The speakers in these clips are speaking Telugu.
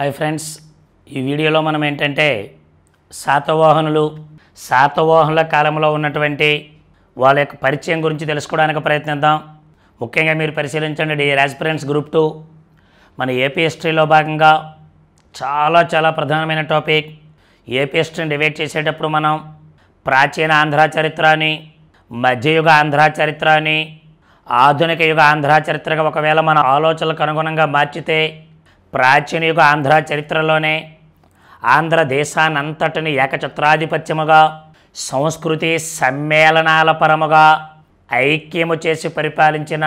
హాయ్ ఫ్రెండ్స్ ఈ వీడియోలో మనం ఏంటంటే శాతవాహనులు శాతవాహనుల కాలంలో ఉన్నటువంటి వాళ్ళ యొక్క పరిచయం గురించి తెలుసుకోవడానికి ప్రయత్నిద్దాం ముఖ్యంగా మీరు పరిశీలించండి డియర్ గ్రూప్ టూ మన ఏపీ హిస్టరీలో భాగంగా చాలా చాలా ప్రధానమైన టాపిక్ ఏపీ హిస్టరీని డివైడ్ చేసేటప్పుడు మనం ప్రాచీన ఆంధ్ర చరిత్ర అని మధ్యయుగ ఆంధ్ర చరిత్ర అని ఆధునిక యుగ ఆంధ్ర చరిత్రగా ఒకవేళ మన ఆలోచనలకు అనుగుణంగా మార్చితే ప్రాచీన యుగ ఆంధ్ర చరిత్రలోనే ఆంధ్రదేశానంతటిని ఏకఛత్రాధిపత్యముగా సంస్కృతి సమ్మేళనాల పరముగా ఐక్యము చేసి పరిపాలించిన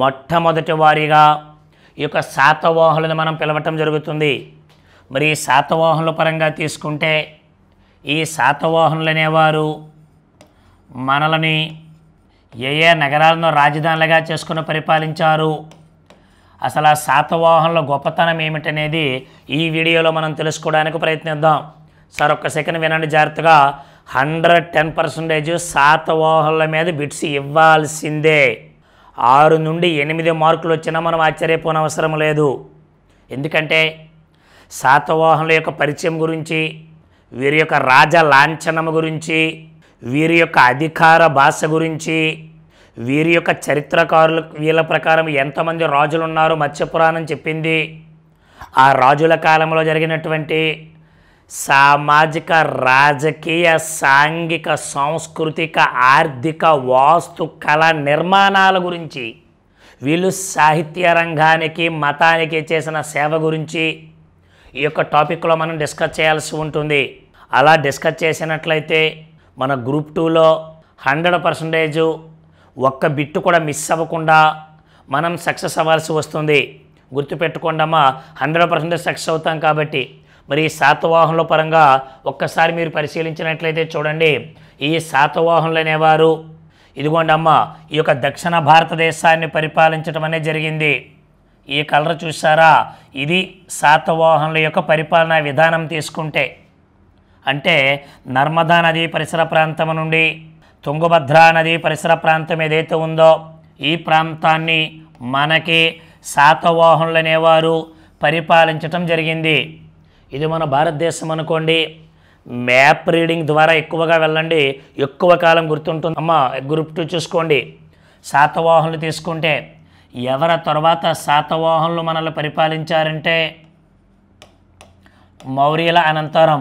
మొట్టమొదటి వారిగా ఈ యొక్క శాతవాహులను మనం పిలవటం జరుగుతుంది మరి ఈ శాతవాహనుల పరంగా తీసుకుంటే ఈ శాతవాహనులు అనేవారు మనలని ఏ ఏ నగరాలను రాజధానులుగా చేసుకుని పరిపాలించారు అసలు ఆ శాతవాహనుల గొప్పతనం ఏమిటనేది ఈ వీడియోలో మనం తెలుసుకోవడానికి ప్రయత్నిద్దాం సార్ ఒక్క సెకండ్ వినండి జాగ్రత్తగా హండ్రెడ్ టెన్ పర్సంటేజ్ శాతవాహనుల మీద బిట్స్ ఇవ్వాల్సిందే ఆరు నుండి ఎనిమిది మార్కులు వచ్చినా మనం ఆశ్చర్యపోనవసరం లేదు ఎందుకంటే శాతవాహనుల యొక్క పరిచయం గురించి వీరి యొక్క రాజ లాంఛనం గురించి వీరి యొక్క అధికార భాష గురించి వీరి యొక్క చరిత్రకారులు వీళ్ళ ప్రకారం ఎంతమంది రాజులు ఉన్నారో మత్స్యపురాణం చెప్పింది ఆ రాజుల కాలంలో జరిగినటువంటి సామాజిక రాజకీయ సాంఘిక సాంస్కృతిక ఆర్థిక వాస్తు కళా నిర్మాణాల గురించి వీళ్ళు సాహిత్య రంగానికి మతానికి చేసిన సేవ గురించి ఈ యొక్క టాపిక్లో మనం డిస్కస్ చేయాల్సి ఉంటుంది అలా డిస్కస్ చేసినట్లయితే మన గ్రూప్ టూలో హండ్రెడ్ పర్సంటేజు ఒక్క బిట్టు కూడా మిస్ అవ్వకుండా మనం సక్సెస్ అవ్వాల్సి వస్తుంది గుర్తుపెట్టుకోండమ్మా హండ్రెడ్ పర్సెంట్ సక్సెస్ అవుతాం కాబట్టి మరి శాతవాహనుల పరంగా ఒక్కసారి మీరు పరిశీలించినట్లయితే చూడండి ఈ శాతవాహనులు అనేవారు ఇదిగోండి అమ్మ ఈ యొక్క దక్షిణ భారతదేశాన్ని పరిపాలించడం అనేది జరిగింది ఈ కలర్ చూసారా ఇది శాతవాహనుల యొక్క పరిపాలనా విధానం తీసుకుంటే అంటే నర్మదా నది పరిసర ప్రాంతం నుండి తుంగభద్రా నది పరిసర ప్రాంతం ఏదైతే ఉందో ఈ ప్రాంతాన్ని మనకి శాతవాహనులు అనేవారు పరిపాలించటం జరిగింది ఇది మన భారతదేశం అనుకోండి మ్యాప్ రీడింగ్ ద్వారా ఎక్కువగా వెళ్ళండి ఎక్కువ కాలం గుర్తుంటుంది అమ్మ గ్రూప్ టూ చూసుకోండి శాతవాహనులు తీసుకుంటే ఎవరి తర్వాత శాతవాహనులు మనల్ని పరిపాలించారంటే మౌర్యుల అనంతరం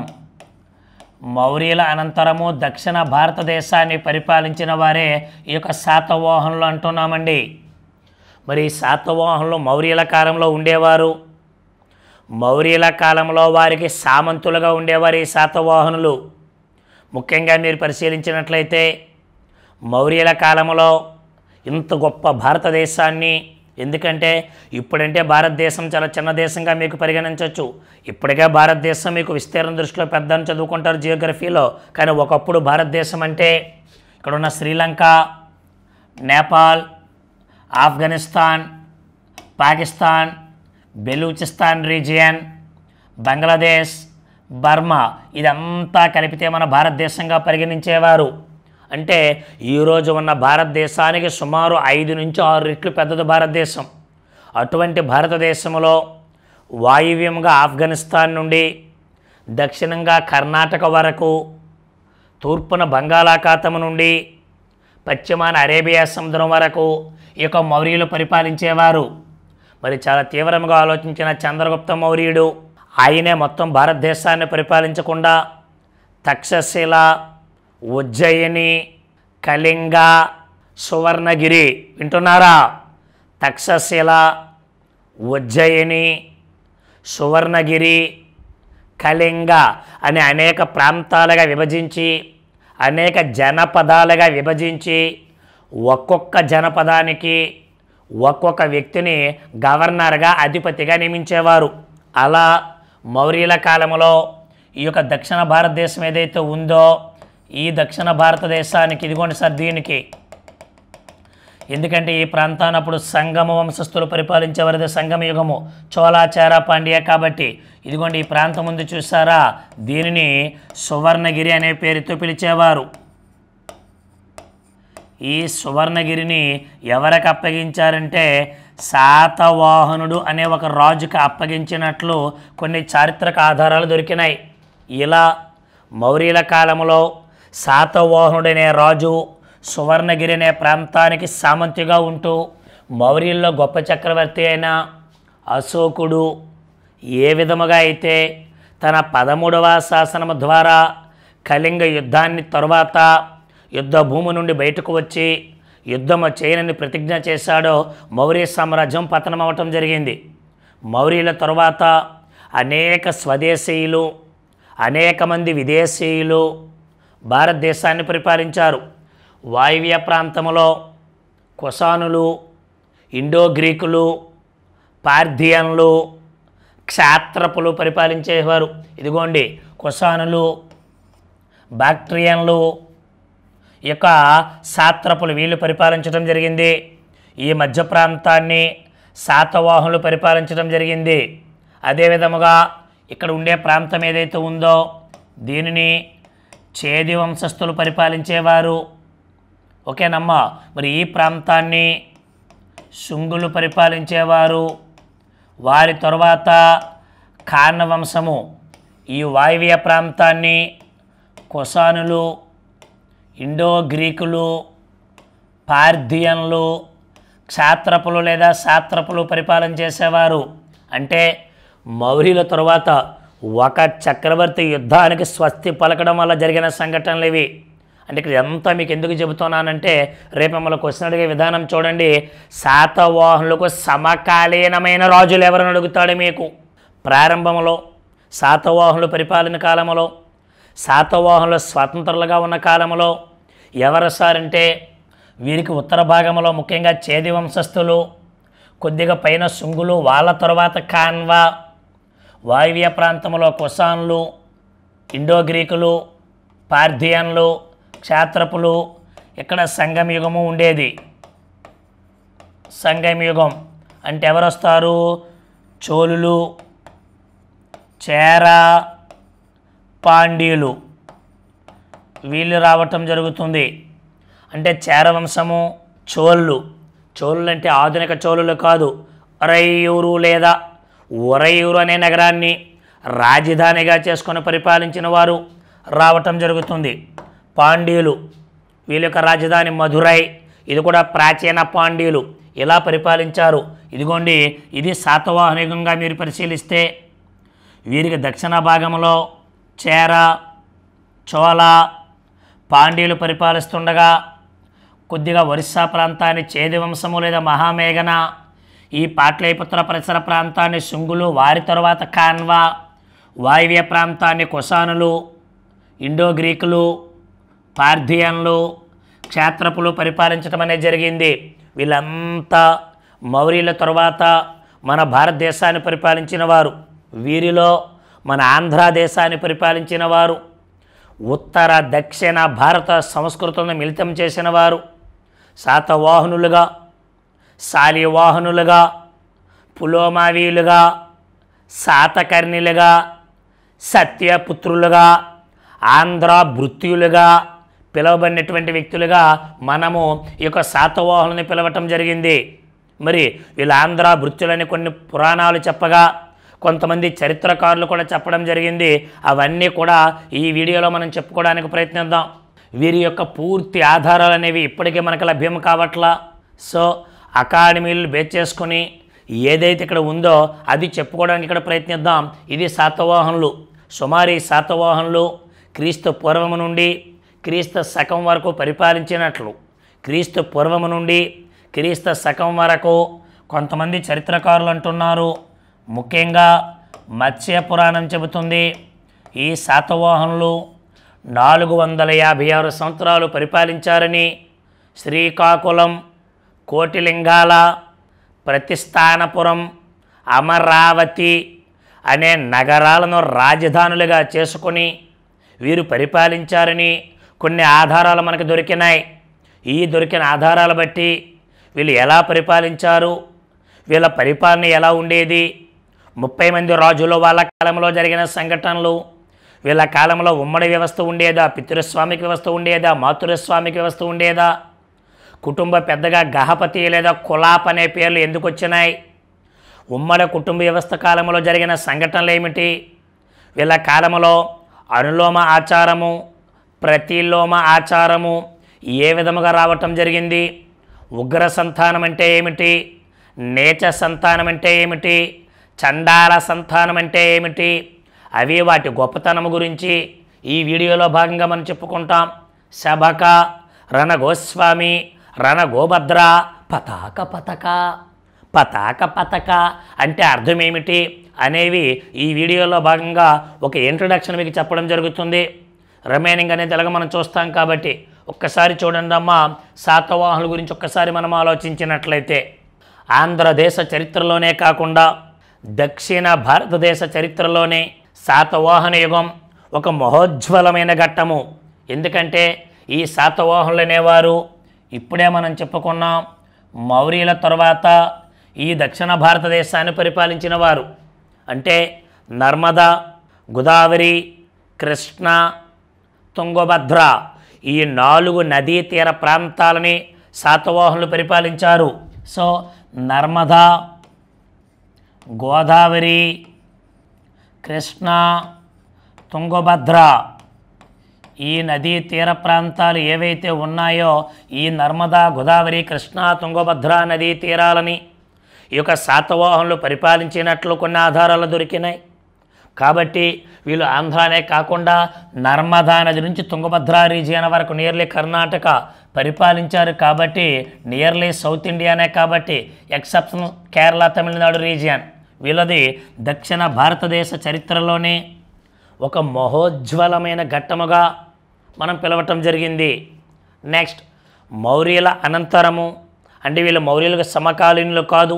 మౌర్యుల అనంతరము దక్షిణ భారతదేశాన్ని పరిపాలించిన వారే ఈ యొక్క శాతవాహనులు అంటున్నామండి మరి శాతవాహనులు మౌర్యుల కాలంలో ఉండేవారు మౌర్యుల కాలంలో వారికి సామంతులుగా ఉండేవారు ఈ శాతవాహనులు ముఖ్యంగా మీరు పరిశీలించినట్లయితే మౌర్యుల కాలంలో ఇంత గొప్ప భారతదేశాన్ని ఎందుకంటే ఇప్పుడంటే భారతదేశం చాలా చిన్న దేశంగా మీకు పరిగణించవచ్చు ఇప్పటికే భారతదేశం మీకు విస్తీర్ణ దృష్టిలో పెద్ద చదువుకుంటారు జియోగ్రఫీలో కానీ ఒకప్పుడు భారతదేశం అంటే ఇక్కడ ఉన్న శ్రీలంక నేపాల్ ఆఫ్ఘనిస్తాన్ పాకిస్తాన్ బెలూచిస్తాన్ రీజియన్ బంగ్లాదేశ్ బర్మా ఇదంతా కలిపితే మన భారతదేశంగా పరిగణించేవారు అంటే ఈరోజు ఉన్న భారతదేశానికి సుమారు ఐదు నుంచి ఆరు రెట్లు పెద్దది భారతదేశం అటువంటి భారతదేశంలో వాయువ్యంగా ఆఫ్ఘనిస్తాన్ నుండి దక్షిణంగా కర్ణాటక వరకు తూర్పున బంగాళాఖాతం నుండి పశ్చిమాన అరేబియా సముద్రం వరకు ఈ యొక్క మౌర్యులు పరిపాలించేవారు మరి చాలా తీవ్రంగా ఆలోచించిన చంద్రగుప్త మౌర్యుడు ఆయనే మొత్తం భారతదేశాన్ని పరిపాలించకుండా తక్షశిల ఉజ్జయిని కళింగ సువర్ణగిరి వింటున్నారా తక్షశిల ఉజ్జయిని సువర్ణగిరి కళింగ అనే అనేక ప్రాంతాలుగా విభజించి అనేక జనపదాలుగా విభజించి ఒక్కొక్క జనపదానికి ఒక్కొక్క వ్యక్తిని గవర్నర్గా అధిపతిగా నియమించేవారు అలా మౌర్యుల కాలంలో ఈ యొక్క దక్షిణ భారతదేశం ఏదైతే ఉందో ఈ దక్షిణ భారతదేశానికి ఇదిగోండి సార్ దీనికి ఎందుకంటే ఈ ప్రాంతాన్ని అప్పుడు సంగమ వంశస్థులు పరిపాలించేవారిది సంగమ యుగము చోళాచార పాండ్య కాబట్టి ఇదిగోండి ఈ ప్రాంతం ముందు చూసారా దీనిని సువర్ణగిరి అనే పేరుతో పిలిచేవారు ఈ సువర్ణగిరిని ఎవరికి అప్పగించారంటే శాతవాహనుడు అనే ఒక రాజుకి అప్పగించినట్లు కొన్ని చారిత్రక ఆధారాలు దొరికినాయి ఇలా మౌర్యుల కాలంలో శాతవాహనుడనే రాజు సువర్ణగిరి అనే ప్రాంతానికి సామంతిగా ఉంటూ మౌర్యుల్లో గొప్ప చక్రవర్తి అయిన అశోకుడు ఏ విధముగా అయితే తన పదమూడవ శాసనము ద్వారా కళింగ యుద్ధాన్ని తరువాత యుద్ధ భూమి నుండి బయటకు వచ్చి యుద్ధము చేయనని ప్రతిజ్ఞ చేశాడో మౌర్య సామ్రాజ్యం పతనమవటం జరిగింది మౌర్యుల తరువాత అనేక స్వదేశీయులు అనేక మంది విదేశీయులు భారతదేశాన్ని పరిపాలించారు వాయువ్య ప్రాంతంలో కొసానులు ఇండో గ్రీకులు పార్థియన్లు క్షాత్రపులు పరిపాలించేవారు ఇదిగోండి కొసానులు బాక్ట్రియన్లు ఈ యొక్క సాత్రపులు వీళ్ళు పరిపాలించడం జరిగింది ఈ మధ్య ప్రాంతాన్ని శాతవాహులు పరిపాలించడం జరిగింది అదేవిధముగా ఇక్కడ ఉండే ప్రాంతం ఏదైతే ఉందో దీనిని చేది వంశస్థులు పరిపాలించేవారు ఓకేనమ్మా మరి ఈ ప్రాంతాన్ని శుంగులు పరిపాలించేవారు వారి తర్వాత వంశము ఈ వాయువ్య ప్రాంతాన్ని కొసానులు ఇండో గ్రీకులు పార్థియన్లు క్షాత్రపులు లేదా శాత్రపులు పరిపాలన చేసేవారు అంటే మౌర్యుల తరువాత ఒక చక్రవర్తి యుద్ధానికి స్వస్తి పలకడం వల్ల జరిగిన సంఘటనలు ఇవి అంటే ఇక్కడ ఎంత మీకు ఎందుకు చెబుతున్నానంటే రేపు మిమ్మల్ని క్వశ్చన్ అడిగే విధానం చూడండి శాతవాహనులకు సమకాలీనమైన రాజులు ఎవరని అడుగుతాడు మీకు ప్రారంభంలో శాతవాహనులు పరిపాలన కాలంలో శాతవాహనులు స్వతంత్రులుగా ఉన్న కాలంలో ఎవరసారంటే వీరికి ఉత్తర భాగంలో ముఖ్యంగా చేది వంశస్థులు కొద్దిగా పైన శుంగులు వాళ్ళ తర్వాత కాన్వా వాయువ్య ప్రాంతంలో కుషాన్లు ఇండోగ్రీకులు పార్థియన్లు క్షేత్రపులు ఇక్కడ సంగమయుగము ఉండేది సంగమయుగం అంటే ఎవరు వస్తారు చోళులు చేర పాండ్యులు వీళ్ళు రావటం జరుగుతుంది అంటే చేరవంశము చోళ్ళు చోళ్ళు అంటే ఆధునిక చోళులు కాదు అరైయూరు లేదా ఉరయూరు అనే నగరాన్ని రాజధానిగా చేసుకొని పరిపాలించిన వారు రావటం జరుగుతుంది పాండ్యులు వీళ్ళ యొక్క రాజధాని మధురై ఇది కూడా ప్రాచీన పాండ్యులు ఇలా పరిపాలించారు ఇదిగోండి ఇది శాతవాహనికంగా మీరు పరిశీలిస్తే వీరికి దక్షిణ భాగంలో చేర చోళ పాండ్యులు పరిపాలిస్తుండగా కొద్దిగా ఒరిస్సా ప్రాంతాన్ని చేది వంశము లేదా మహామేఘన ఈ పాట్లైపుత్ర పరిసర ప్రాంతాన్ని శుంగులు వారి తరువాత కాన్వా వాయువ్య ప్రాంతాన్ని కుసానులు ఇండో గ్రీకులు పార్థియన్లు క్షేత్రపులు పరిపాలించడం అనేది జరిగింది వీళ్ళంతా మౌర్యుల తరువాత మన భారతదేశాన్ని పరిపాలించిన వారు వీరిలో మన ఆంధ్ర దేశాన్ని పరిపాలించిన వారు ఉత్తర దక్షిణ భారత సంస్కృతులను మిళితం చేసిన వారు శాతవాహనులుగా శాలివాహనులుగా పులోమావీలుగా శాతకర్ణిలుగా సత్యపుత్రులుగా ఆంధ్ర భృత్యులుగా పిలవబడినటువంటి వ్యక్తులుగా మనము ఈ యొక్క శాతవాహులని పిలవటం జరిగింది మరి వీళ్ళ ఆంధ్ర భృత్యులని కొన్ని పురాణాలు చెప్పగా కొంతమంది చరిత్రకారులు కూడా చెప్పడం జరిగింది అవన్నీ కూడా ఈ వీడియోలో మనం చెప్పుకోవడానికి ప్రయత్నిద్దాం వీరి యొక్క పూర్తి ఆధారాలు అనేవి ఇప్పటికే మనకు లభ్యం కావట్లా సో అకాడమీలు బేచ్ చేసుకొని ఏదైతే ఇక్కడ ఉందో అది చెప్పుకోవడానికి ఇక్కడ ప్రయత్నిద్దాం ఇది శాతవాహనులు సుమారు శాతవాహనులు క్రీస్తు పూర్వము నుండి క్రీస్తు శకం వరకు పరిపాలించినట్లు క్రీస్తు పూర్వము నుండి క్రీస్తు శకం వరకు కొంతమంది చరిత్రకారులు అంటున్నారు ముఖ్యంగా మత్స్య పురాణం చెబుతుంది ఈ శాతవాహనులు నాలుగు వందల యాభై ఆరు సంవత్సరాలు పరిపాలించారని శ్రీకాకుళం కోటిలింగాల ప్రతిస్థానపురం అమరావతి అనే నగరాలను రాజధానులుగా చేసుకుని వీరు పరిపాలించారని కొన్ని ఆధారాలు మనకు దొరికినాయి ఈ దొరికిన ఆధారాలు బట్టి వీళ్ళు ఎలా పరిపాలించారు వీళ్ళ పరిపాలన ఎలా ఉండేది ముప్పై మంది రాజులు వాళ్ళ కాలంలో జరిగిన సంఘటనలు వీళ్ళ కాలంలో ఉమ్మడి వ్యవస్థ ఉండేదా పితృస్వామికి వ్యవస్థ ఉండేదా మాతృస్వామికి వ్యవస్థ ఉండేదా కుటుంబ పెద్దగా గహపతి లేదా కులాప్ అనే పేర్లు ఎందుకు వచ్చినాయి ఉమ్మడి కుటుంబ వ్యవస్థ కాలంలో జరిగిన సంఘటనలు ఏమిటి వీళ్ళ కాలంలో అనులోమ ఆచారము ప్రతిలోమ ఆచారము ఏ విధముగా రావటం జరిగింది ఉగ్ర సంతానం అంటే ఏమిటి నేచ సంతానం అంటే ఏమిటి చండాల సంతానం అంటే ఏమిటి అవి వాటి గొప్పతనం గురించి ఈ వీడియోలో భాగంగా మనం చెప్పుకుంటాం శబక రణగోస్వామి రణగోభద్ర పతాక పతక పతాక పతక అంటే అర్థమేమిటి అనేవి ఈ వీడియోలో భాగంగా ఒక ఇంట్రడక్షన్ మీకు చెప్పడం జరుగుతుంది రిమైనింగ్ అనేది ఎలాగ మనం చూస్తాం కాబట్టి ఒక్కసారి చూడండి అమ్మ శాతవాహనుల గురించి ఒక్కసారి మనం ఆలోచించినట్లయితే ఆంధ్రదేశ చరిత్రలోనే కాకుండా దక్షిణ భారతదేశ చరిత్రలోనే శాతవాహన యుగం ఒక మహోజ్వలమైన ఘట్టము ఎందుకంటే ఈ శాతవాహనులు అనేవారు ఇప్పుడే మనం చెప్పుకున్నాం మౌర్యుల తర్వాత ఈ దక్షిణ భారతదేశాన్ని పరిపాలించిన వారు అంటే నర్మదా గోదావరి కృష్ణ తుంగభద్ర ఈ నాలుగు నదీ తీర ప్రాంతాలని శాతవాహనులు పరిపాలించారు సో నర్మదా గోదావరి కృష్ణ తుంగభద్ర ఈ నదీ తీర ప్రాంతాలు ఏవైతే ఉన్నాయో ఈ నర్మదా గోదావరి కృష్ణా తుంగభద్రా నదీ తీరాలని ఈ యొక్క శాతవాహనులు పరిపాలించినట్లు కొన్ని ఆధారాలు దొరికినాయి కాబట్టి వీళ్ళు ఆంధ్రానే కాకుండా నర్మదా నది నుంచి తుంగభద్రా రీజియన్ వరకు నియర్లీ కర్ణాటక పరిపాలించారు కాబట్టి నియర్లీ సౌత్ ఇండియానే కాబట్టి ఎక్సెప్షన్ కేరళ తమిళనాడు రీజియన్ వీళ్ళది దక్షిణ భారతదేశ చరిత్రలోనే ఒక మహోజ్వలమైన ఘట్టముగా మనం పిలవటం జరిగింది నెక్స్ట్ మౌర్యుల అనంతరము అంటే వీళ్ళు మౌర్యులకు సమకాలీనులు కాదు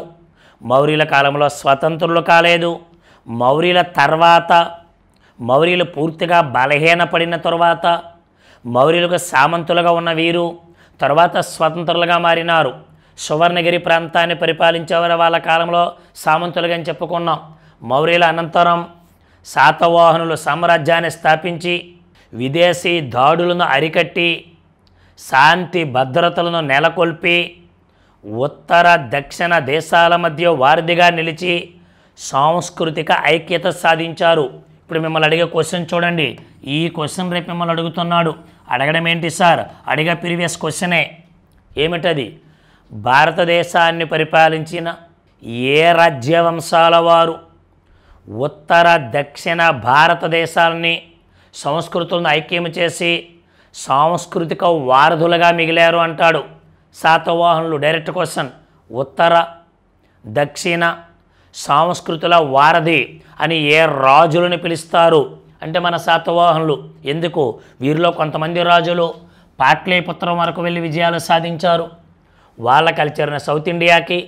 మౌర్యుల కాలంలో స్వతంత్రులు కాలేదు మౌర్యుల తర్వాత మౌర్యులు పూర్తిగా బలహీనపడిన తర్వాత మౌర్యులకు సామంతులుగా ఉన్న వీరు తర్వాత స్వతంత్రులుగా మారినారు సువర్ణగిరి ప్రాంతాన్ని పరిపాలించేవారు వాళ్ళ కాలంలో సామంతులుగా అని చెప్పుకున్నాం మౌర్యుల అనంతరం శాతవాహనులు సామ్రాజ్యాన్ని స్థాపించి విదేశీ దాడులను అరికట్టి శాంతి భద్రతలను నెలకొల్పి ఉత్తర దక్షిణ దేశాల మధ్య వారధిగా నిలిచి సాంస్కృతిక ఐక్యత సాధించారు ఇప్పుడు మిమ్మల్ని అడిగే క్వశ్చన్ చూడండి ఈ క్వశ్చన్ రేపు మిమ్మల్ని అడుగుతున్నాడు అడగడం ఏంటి సార్ అడిగే ప్రీవియస్ క్వశ్చనే ఏమిటది భారతదేశాన్ని పరిపాలించిన ఏ రాజ్యవంశాల వారు ఉత్తర దక్షిణ భారతదేశాలని సంస్కృతులను ఐక్యం చేసి సాంస్కృతిక వారధులుగా మిగిలారు అంటాడు శాతవాహనులు డైరెక్ట్ క్వశ్చన్ ఉత్తర దక్షిణ సాంస్కృతుల వారధి అని ఏ రాజులను పిలుస్తారు అంటే మన శాతవాహనులు ఎందుకు వీరిలో కొంతమంది రాజులు పాట్లీపుత్రం వరకు వెళ్ళి విజయాలు సాధించారు వాళ్ళ కల్చర్ని సౌత్ ఇండియాకి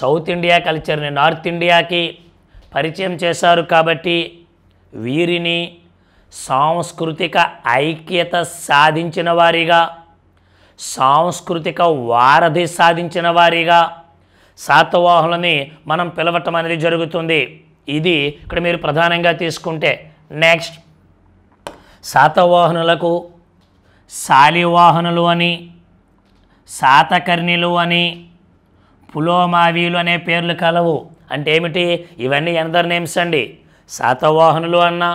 సౌత్ ఇండియా కల్చర్ని నార్త్ ఇండియాకి పరిచయం చేశారు కాబట్టి వీరిని సాంస్కృతిక ఐక్యత సాధించిన వారిగా సాంస్కృతిక వారధి సాధించిన వారిగా శాతవాహులని మనం పిలవటం అనేది జరుగుతుంది ఇది ఇక్కడ మీరు ప్రధానంగా తీసుకుంటే నెక్స్ట్ శాతవాహనులకు శాలివాహనులు అని శాతకర్ణిలు అని పులోమావీలు అనే పేర్లు కలవు అంటే ఏమిటి ఇవన్నీ ఎనదర్ నేమ్స్ అండి శాతవాహనులు అన్నా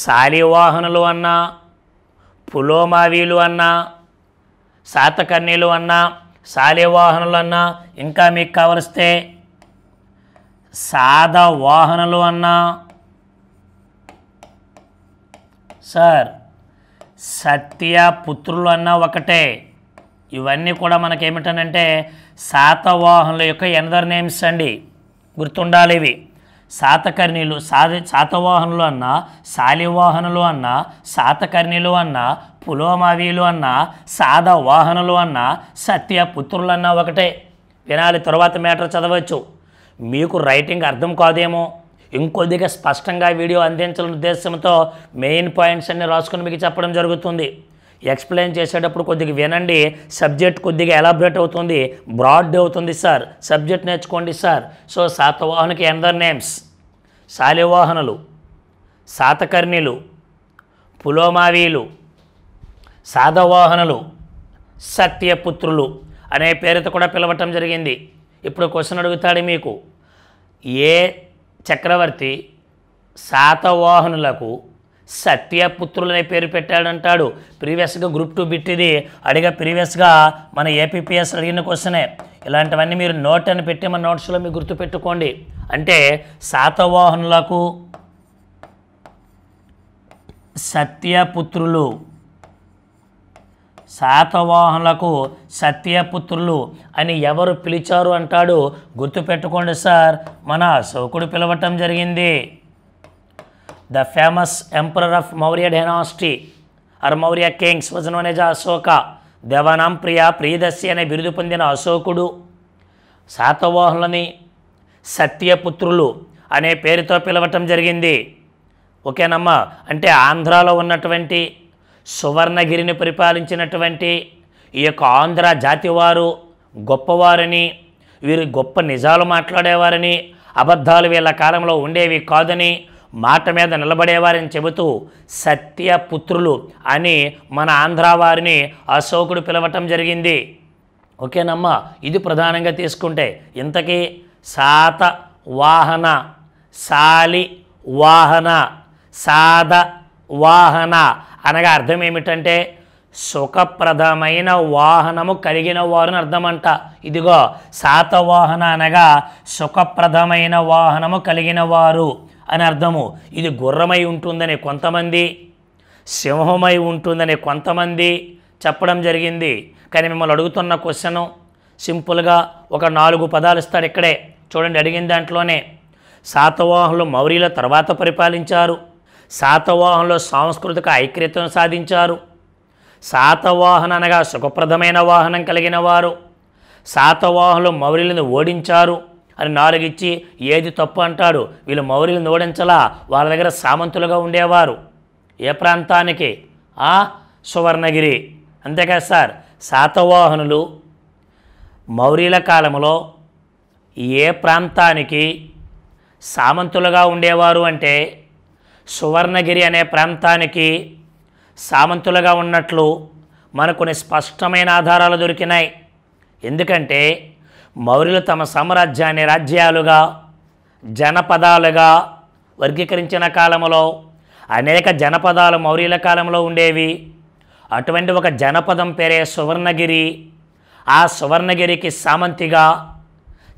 శాలివాహనులు అన్నా పులోమావీలు అన్నా శాతకర్ణీలు అన్నా శాలివాహనులు అన్నా ఇంకా మీకు కావలిస్తే వాహనులు అన్నా సార్ సత్య పుత్రులు అన్నా ఒకటే ఇవన్నీ కూడా మనకేమిటనంటే శాతవాహనుల యొక్క ఎనదర్ నేమ్స్ అండి గుర్తుండాలి ఇవి శాతకర్ణిలు సాధ శాతవాహనులు అన్న శాలివాహనులు అన్న శాతకర్ణిలు అన్న పులోమావీలు అన్న సాధవాహనులు అన్న సత్యపుత్రులన్న ఒకటే వినాలి తర్వాత మ్యాటర్ చదవచ్చు మీకు రైటింగ్ అర్థం కాదేమో ఇంకొద్దిగా స్పష్టంగా వీడియో అందించాలనే ఉద్దేశంతో మెయిన్ పాయింట్స్ అన్ని రాసుకుని మీకు చెప్పడం జరుగుతుంది ఎక్స్ప్లెయిన్ చేసేటప్పుడు కొద్దిగా వినండి సబ్జెక్ట్ కొద్దిగా ఎలాబరేట్ అవుతుంది బ్రాడ్ అవుతుంది సార్ సబ్జెక్ట్ నేర్చుకోండి సార్ సో శాతవాహనకి ఎందర్ నేమ్స్ శాలివాహనులు శాతకర్ణిలు పులోమావీలు సాధవాహనులు సత్యపుత్రులు అనే పేరుతో కూడా పిలవటం జరిగింది ఇప్పుడు క్వశ్చన్ అడుగుతాడు మీకు ఏ చక్రవర్తి శాతవాహనులకు సత్యపుత్రులనే పేరు పెట్టాడంటాడు ప్రీవియస్గా గ్రూప్ టూ బిట్టిది అడిగా ప్రీవియస్గా మన ఏపీపీఎస్ అడిగిన క్వశ్చనే ఇలాంటివన్నీ మీరు నోట్ అని పెట్టి మన నోట్స్లో మీరు గుర్తుపెట్టుకోండి అంటే శాతవాహనులకు సత్యపుత్రులు శాతవాహనులకు సత్యపుత్రులు అని ఎవరు పిలిచారు అంటాడు గుర్తుపెట్టుకోండి సార్ మన శౌకుడు పిలవటం జరిగింది the famous emperor of Maurya dynasty or Maurya kings was Ashoka as Priya Devanampriya Priyadarshi అనే బిరుదు పొందిన అశోకుడు శాతవోహులని సత్యపుత్రులు అనే పేరుతో పిలవటం జరిగింది ఓకేనమ్మా అంటే ఆంధ్రాలో ఉన్నటువంటి సువర్ణగిరిని పరిపాలించినటువంటి ఈ యొక్క ఆంధ్ర జాతివారు గొప్పవారని వీరు గొప్ప నిజాలు మాట్లాడేవారని అబద్ధాలు వీళ్ళ కాలంలో ఉండేవి కాదని మాట మీద నిలబడేవారని చెబుతూ సత్యపుత్రులు అని మన ఆంధ్ర వారిని అశోకుడు పిలవటం జరిగింది ఓకేనమ్మా ఇది ప్రధానంగా తీసుకుంటే ఇంతకీ సాత వాహన సాలి వాహన సాద వాహన అనగా అర్థం ఏమిటంటే సుఖప్రదమైన వాహనము కలిగిన వారుని అర్థమంట ఇదిగో శాతవాహన అనగా సుఖప్రదమైన వాహనము కలిగిన వారు అని అర్థము ఇది గుర్రమై ఉంటుందనే కొంతమంది సింహమై ఉంటుందనే కొంతమంది చెప్పడం జరిగింది కానీ మిమ్మల్ని అడుగుతున్న క్వశ్చను సింపుల్గా ఒక నాలుగు పదాలు ఇస్తాడు ఇక్కడే చూడండి అడిగిన దాంట్లోనే శాతవాహనులు మౌర్యుల తర్వాత పరిపాలించారు శాతవాహనులు సాంస్కృతిక ఐక్యతను సాధించారు శాతవాహన అనగా సుఖప్రదమైన వాహనం కలిగిన వారు శాతవాహనులు మౌర్యులను ఓడించారు అని నాలుగిచ్చి ఏది తప్పు అంటాడు వీళ్ళు మౌర్యులను ఓడించలా వాళ్ళ దగ్గర సామంతులుగా ఉండేవారు ఏ ప్రాంతానికి ఆ సువర్ణగిరి అంతేకా సార్ శాతవాహనులు మౌర్యుల కాలంలో ఏ ప్రాంతానికి సామంతులుగా ఉండేవారు అంటే సువర్ణగిరి అనే ప్రాంతానికి సామంతులుగా ఉన్నట్లు మనకు కొన్ని స్పష్టమైన ఆధారాలు దొరికినాయి ఎందుకంటే మౌర్యులు తమ సామ్రాజ్యాన్ని రాజ్యాలుగా జనపదాలుగా వర్గీకరించిన కాలంలో అనేక జనపదాలు మౌర్యుల కాలంలో ఉండేవి అటువంటి ఒక జనపదం పేరే సువర్ణగిరి ఆ సువర్ణగిరికి సామంతిగా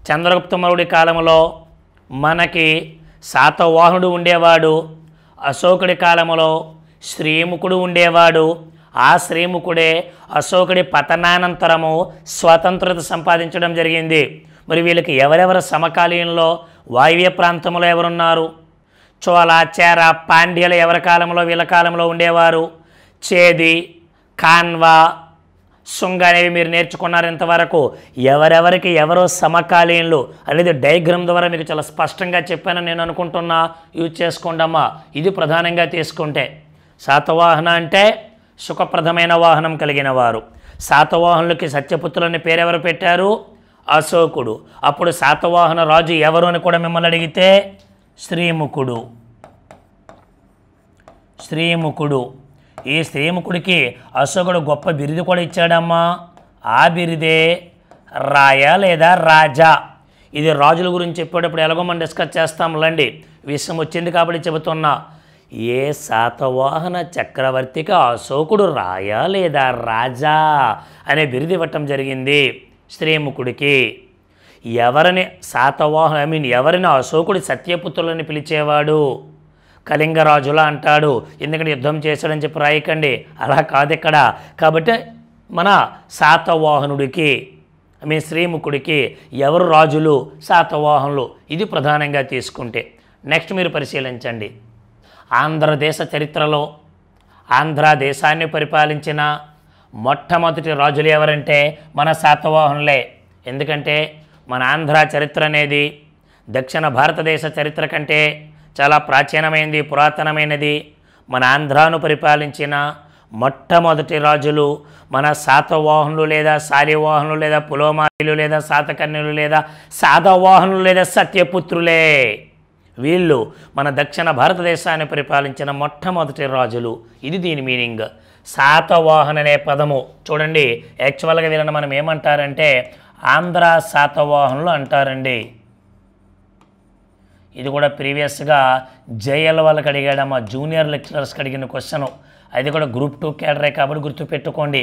చంద్రగుప్త మౌర్యుడి కాలంలో మనకి శాతవాహనుడు ఉండేవాడు అశోకుడి కాలంలో శ్రీముఖుడు ఉండేవాడు ఆ శ్రీముఖుడే అశోకుడి పతనానంతరము స్వతంత్రత సంపాదించడం జరిగింది మరి వీళ్ళకి ఎవరెవరు సమకాలీనంలో వాయువ్య ప్రాంతంలో ఎవరున్నారు చోళ చేర పాండ్యలు ఎవరి కాలంలో వీళ్ళ కాలంలో ఉండేవారు చేది కాన్వా శృంగ అనేవి మీరు నేర్చుకున్నారు ఇంతవరకు ఎవరెవరికి ఎవరో సమకాలీనులు అనేది డయాగ్రామ్ ద్వారా మీకు చాలా స్పష్టంగా చెప్పానని నేను అనుకుంటున్నా యూజ్ చేసుకోండమ్మా ఇది ప్రధానంగా తీసుకుంటే శాతవాహన అంటే సుఖప్రదమైన వాహనం కలిగిన వారు శాతవాహనులకి సత్యపుత్రులని పేరెవరు పెట్టారు అశోకుడు అప్పుడు శాతవాహన రాజు ఎవరు అని కూడా మిమ్మల్ని అడిగితే శ్రీముఖుడు శ్రీముఖుడు ఈ శ్రీముఖుడికి అశోకుడు గొప్ప బిరుదు కూడా ఇచ్చాడమ్మా ఆ బిరుదే రాయ లేదా రాజా ఇది రాజుల గురించి చెప్పేటప్పుడు ఎలాగో మనం డిస్కస్ చేస్తాంలండి విషయం వచ్చింది కాబట్టి చెబుతున్నా ఏ శాతవాహన చక్రవర్తికి అశోకుడు రాయా లేదా రాజా అనే బిరుదు జరిగింది శ్రీముఖుడికి ఎవరిని శాతవాహన ఐ మీన్ ఎవరిని అశోకుడి సత్యపుత్రులని పిలిచేవాడు కళింగరాజులా అంటాడు ఎందుకంటే యుద్ధం చేశాడని చెప్పి రాయకండి అలా కాదు ఇక్కడ కాబట్టి మన శాతవాహనుడికి ఐ మీన్ శ్రీముఖుడికి ఎవరు రాజులు శాతవాహనులు ఇది ప్రధానంగా తీసుకుంటే నెక్స్ట్ మీరు పరిశీలించండి ఆంధ్రదేశ చరిత్రలో ఆంధ్ర దేశాన్ని పరిపాలించిన మొట్టమొదటి రాజులు ఎవరంటే మన శాతవాహనులే ఎందుకంటే మన ఆంధ్ర చరిత్ర అనేది దక్షిణ భారతదేశ చరిత్ర కంటే చాలా ప్రాచీనమైనది పురాతనమైనది మన ఆంధ్రాను పరిపాలించిన మొట్టమొదటి రాజులు మన శాతవాహనులు లేదా శాలివాహనులు లేదా పులోమాయులు లేదా శాతకర్ణులు లేదా సాధవాహనులు లేదా సత్యపుత్రులే వీళ్ళు మన దక్షిణ భారతదేశాన్ని పరిపాలించిన మొట్టమొదటి రాజులు ఇది దీని మీనింగ్ శాతవాహన్ అనే పదము చూడండి యాక్చువల్గా వీళ్ళని మనం ఏమంటారంటే ఆంధ్ర శాతవాహనులు అంటారండి ఇది కూడా ప్రీవియస్గా జేఎల్ వాళ్ళకి అడిగాడు మా జూనియర్ లెక్చరర్స్కి అడిగిన క్వశ్చను అది కూడా గ్రూప్ టూ కేడరే కాబట్టి గుర్తుపెట్టుకోండి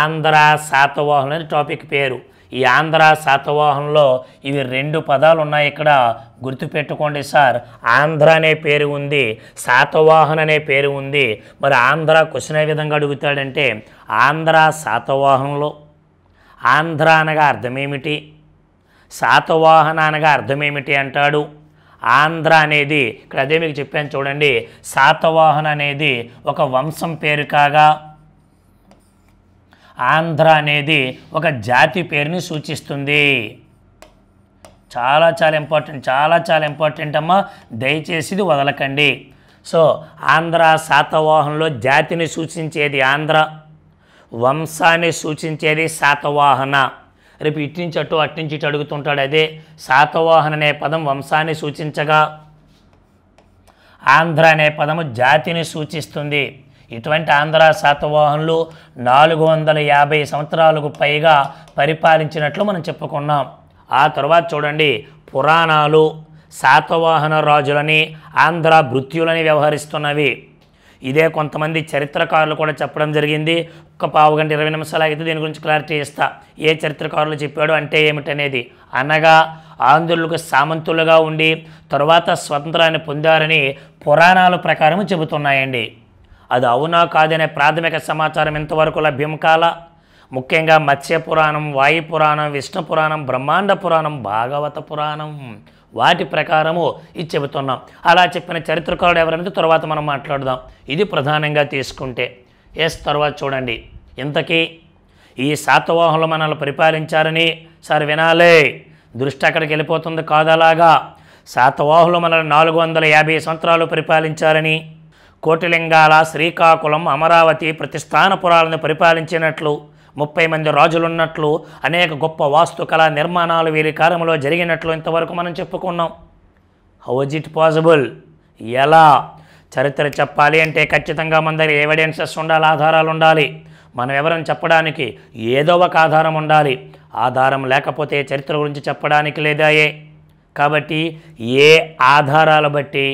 ఆంధ్ర శాతవాహనులు అనే టాపిక్ పేరు ఈ ఆంధ్ర శాతవాహనంలో ఇవి రెండు పదాలు ఉన్నాయి ఇక్కడ గుర్తుపెట్టుకోండి సార్ ఆంధ్ర అనే పేరు ఉంది శాతవాహన్ అనే పేరు ఉంది మరి ఆంధ్ర క్వశ్చన్ ఏ విధంగా అడుగుతాడంటే ఆంధ్ర శాతవాహనంలో ఆంధ్ర అనగా అర్థమేమిటి శాతవాహన అనగా అర్థమేమిటి అంటాడు ఆంధ్ర అనేది ఇక్కడ అదే మీకు చెప్పాను చూడండి శాతవాహన్ అనేది ఒక వంశం పేరు కాగా ఆంధ్ర అనేది ఒక జాతి పేరుని సూచిస్తుంది చాలా చాలా ఇంపార్టెంట్ చాలా చాలా ఇంపార్టెంట్ అమ్మా దయచేసి వదలకండి సో ఆంధ్ర శాతవాహనలో జాతిని సూచించేది ఆంధ్ర వంశాన్ని సూచించేది శాతవాహన రేపు ఇటు నుంచి అటు అటు నుంచి ఇటు అడుగుతుంటాడు అదే శాతవాహన అనే పదం వంశాన్ని సూచించగా ఆంధ్ర అనే పదము జాతిని సూచిస్తుంది ఇటువంటి ఆంధ్ర శాతవాహనులు నాలుగు వందల యాభై సంవత్సరాలకు పైగా పరిపాలించినట్లు మనం చెప్పుకున్నాం ఆ తర్వాత చూడండి పురాణాలు శాతవాహన రాజులని ఆంధ్ర భృత్యులని వ్యవహరిస్తున్నవి ఇదే కొంతమంది చరిత్రకారులు కూడా చెప్పడం జరిగింది ఒక్క పావు గంట ఇరవై నిమిషాలు అయితే దీని గురించి క్లారిటీ ఇస్తా ఏ చరిత్రకారులు చెప్పాడు అంటే ఏమిటనేది అనగా ఆంధ్రులకు సామంతులుగా ఉండి తరువాత స్వతంత్రాన్ని పొందారని పురాణాల ప్రకారం చెబుతున్నాయండి అది అవునా కాదనే ప్రాథమిక సమాచారం ఇంతవరకు లభ్యం కాల ముఖ్యంగా మత్స్య పురాణం వాయు పురాణం విష్ణు పురాణం బ్రహ్మాండ పురాణం భాగవత పురాణం వాటి ప్రకారము ఇది చెబుతున్నాం అలా చెప్పిన చరిత్రకారుడు ఎవరంటే తర్వాత మనం మాట్లాడదాం ఇది ప్రధానంగా తీసుకుంటే ఎస్ తర్వాత చూడండి ఇంతకీ ఈ శాతవాహులు మనల్ని పరిపాలించారని సార్ వినాలే దృష్టి అక్కడికి వెళ్ళిపోతుంది కాదలాగా శాతవాహులు మనల్ని నాలుగు వందల యాభై సంవత్సరాలు పరిపాలించారని కోటిలింగాల శ్రీకాకుళం అమరావతి ప్రతిష్టానపురాలను పరిపాలించినట్లు ముప్పై మంది రాజులున్నట్లు అనేక గొప్ప వాస్తుకళ నిర్మాణాలు వీరి కాలంలో జరిగినట్లు ఇంతవరకు మనం చెప్పుకున్నాం హౌ ఇజ్ ఇట్ పాసిబుల్ ఎలా చరిత్ర చెప్పాలి అంటే ఖచ్చితంగా మన దగ్గర ఎవిడెన్సెస్ ఉండాలి ఆధారాలు ఉండాలి మనం ఎవరని చెప్పడానికి ఏదో ఒక ఆధారం ఉండాలి ఆధారం లేకపోతే చరిత్ర గురించి చెప్పడానికి లేదాయే కాబట్టి ఏ ఆధారాలు బట్టి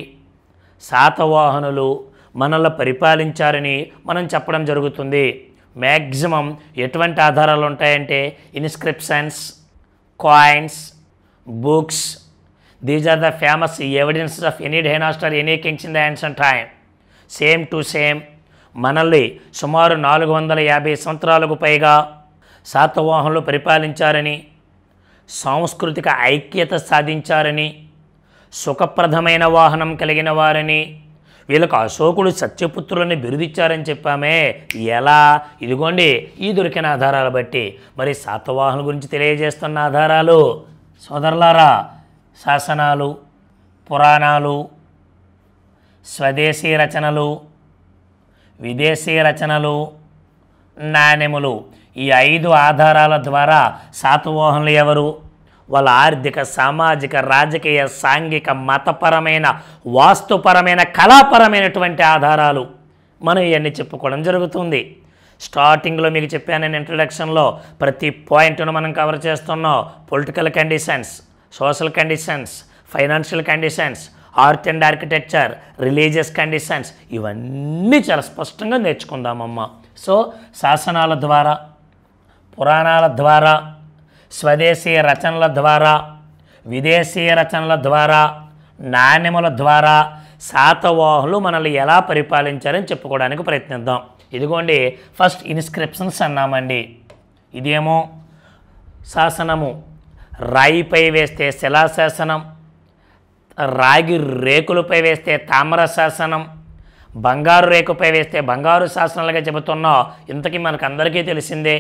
శాతవాహనులు మనల్ని పరిపాలించారని మనం చెప్పడం జరుగుతుంది మ్యాక్సిమం ఎటువంటి ఆధారాలు ఉంటాయంటే inscriptions coins books these are the famous evidence of any dynasty any kings in the ancient time same to same మనల్ని సుమారు నాలుగు వందల యాభై సంవత్సరాలకు పైగా శాతవాహనులు పరిపాలించారని సాంస్కృతిక ఐక్యత సాధించారని సుఖప్రదమైన వాహనం కలిగిన వారని వీళ్ళకు అశోకుడు సత్యపుత్రులని బిరుదిచ్చారని చెప్పామే ఎలా ఇదిగోండి ఈ దొరికిన ఆధారాలు బట్టి మరి శాతవాహనుల గురించి తెలియజేస్తున్న ఆధారాలు సోదరులారా శాసనాలు పురాణాలు స్వదేశీ రచనలు విదేశీ రచనలు నాణ్యములు ఈ ఐదు ఆధారాల ద్వారా శాతవాహనులు ఎవరు వాళ్ళ ఆర్థిక సామాజిక రాజకీయ సాంఘిక మతపరమైన వాస్తుపరమైన కళాపరమైనటువంటి ఆధారాలు మనం ఇవన్నీ చెప్పుకోవడం జరుగుతుంది స్టార్టింగ్లో మీకు చెప్పాను నేను ఇంట్రడక్షన్లో ప్రతి పాయింట్ను మనం కవర్ చేస్తున్నాం political conditions social conditions financial conditions art and architecture religious conditions ఇవన్నీ చాలా స్పష్టంగా నేర్చుకుందామమ్మా సో శాసనాల ద్వారా పురాణాల ద్వారా స్వదేశీ రచనల ద్వారా విదేశీ రచనల ద్వారా నాణ్యముల ద్వారా శాతవాహులు మనల్ని ఎలా పరిపాలించారని చెప్పుకోవడానికి ప్రయత్నిద్దాం ఇదిగోండి ఫస్ట్ ఇన్స్క్రిప్షన్స్ అన్నామండి ఇదేమో శాసనము రాయిపై వేస్తే శిలాశాసనం రాగి రేకులపై వేస్తే తామర శాసనం బంగారు రేకుపై వేస్తే బంగారు శాసనాలుగా చెబుతున్నాం ఇంతకీ మనకు అందరికీ తెలిసిందే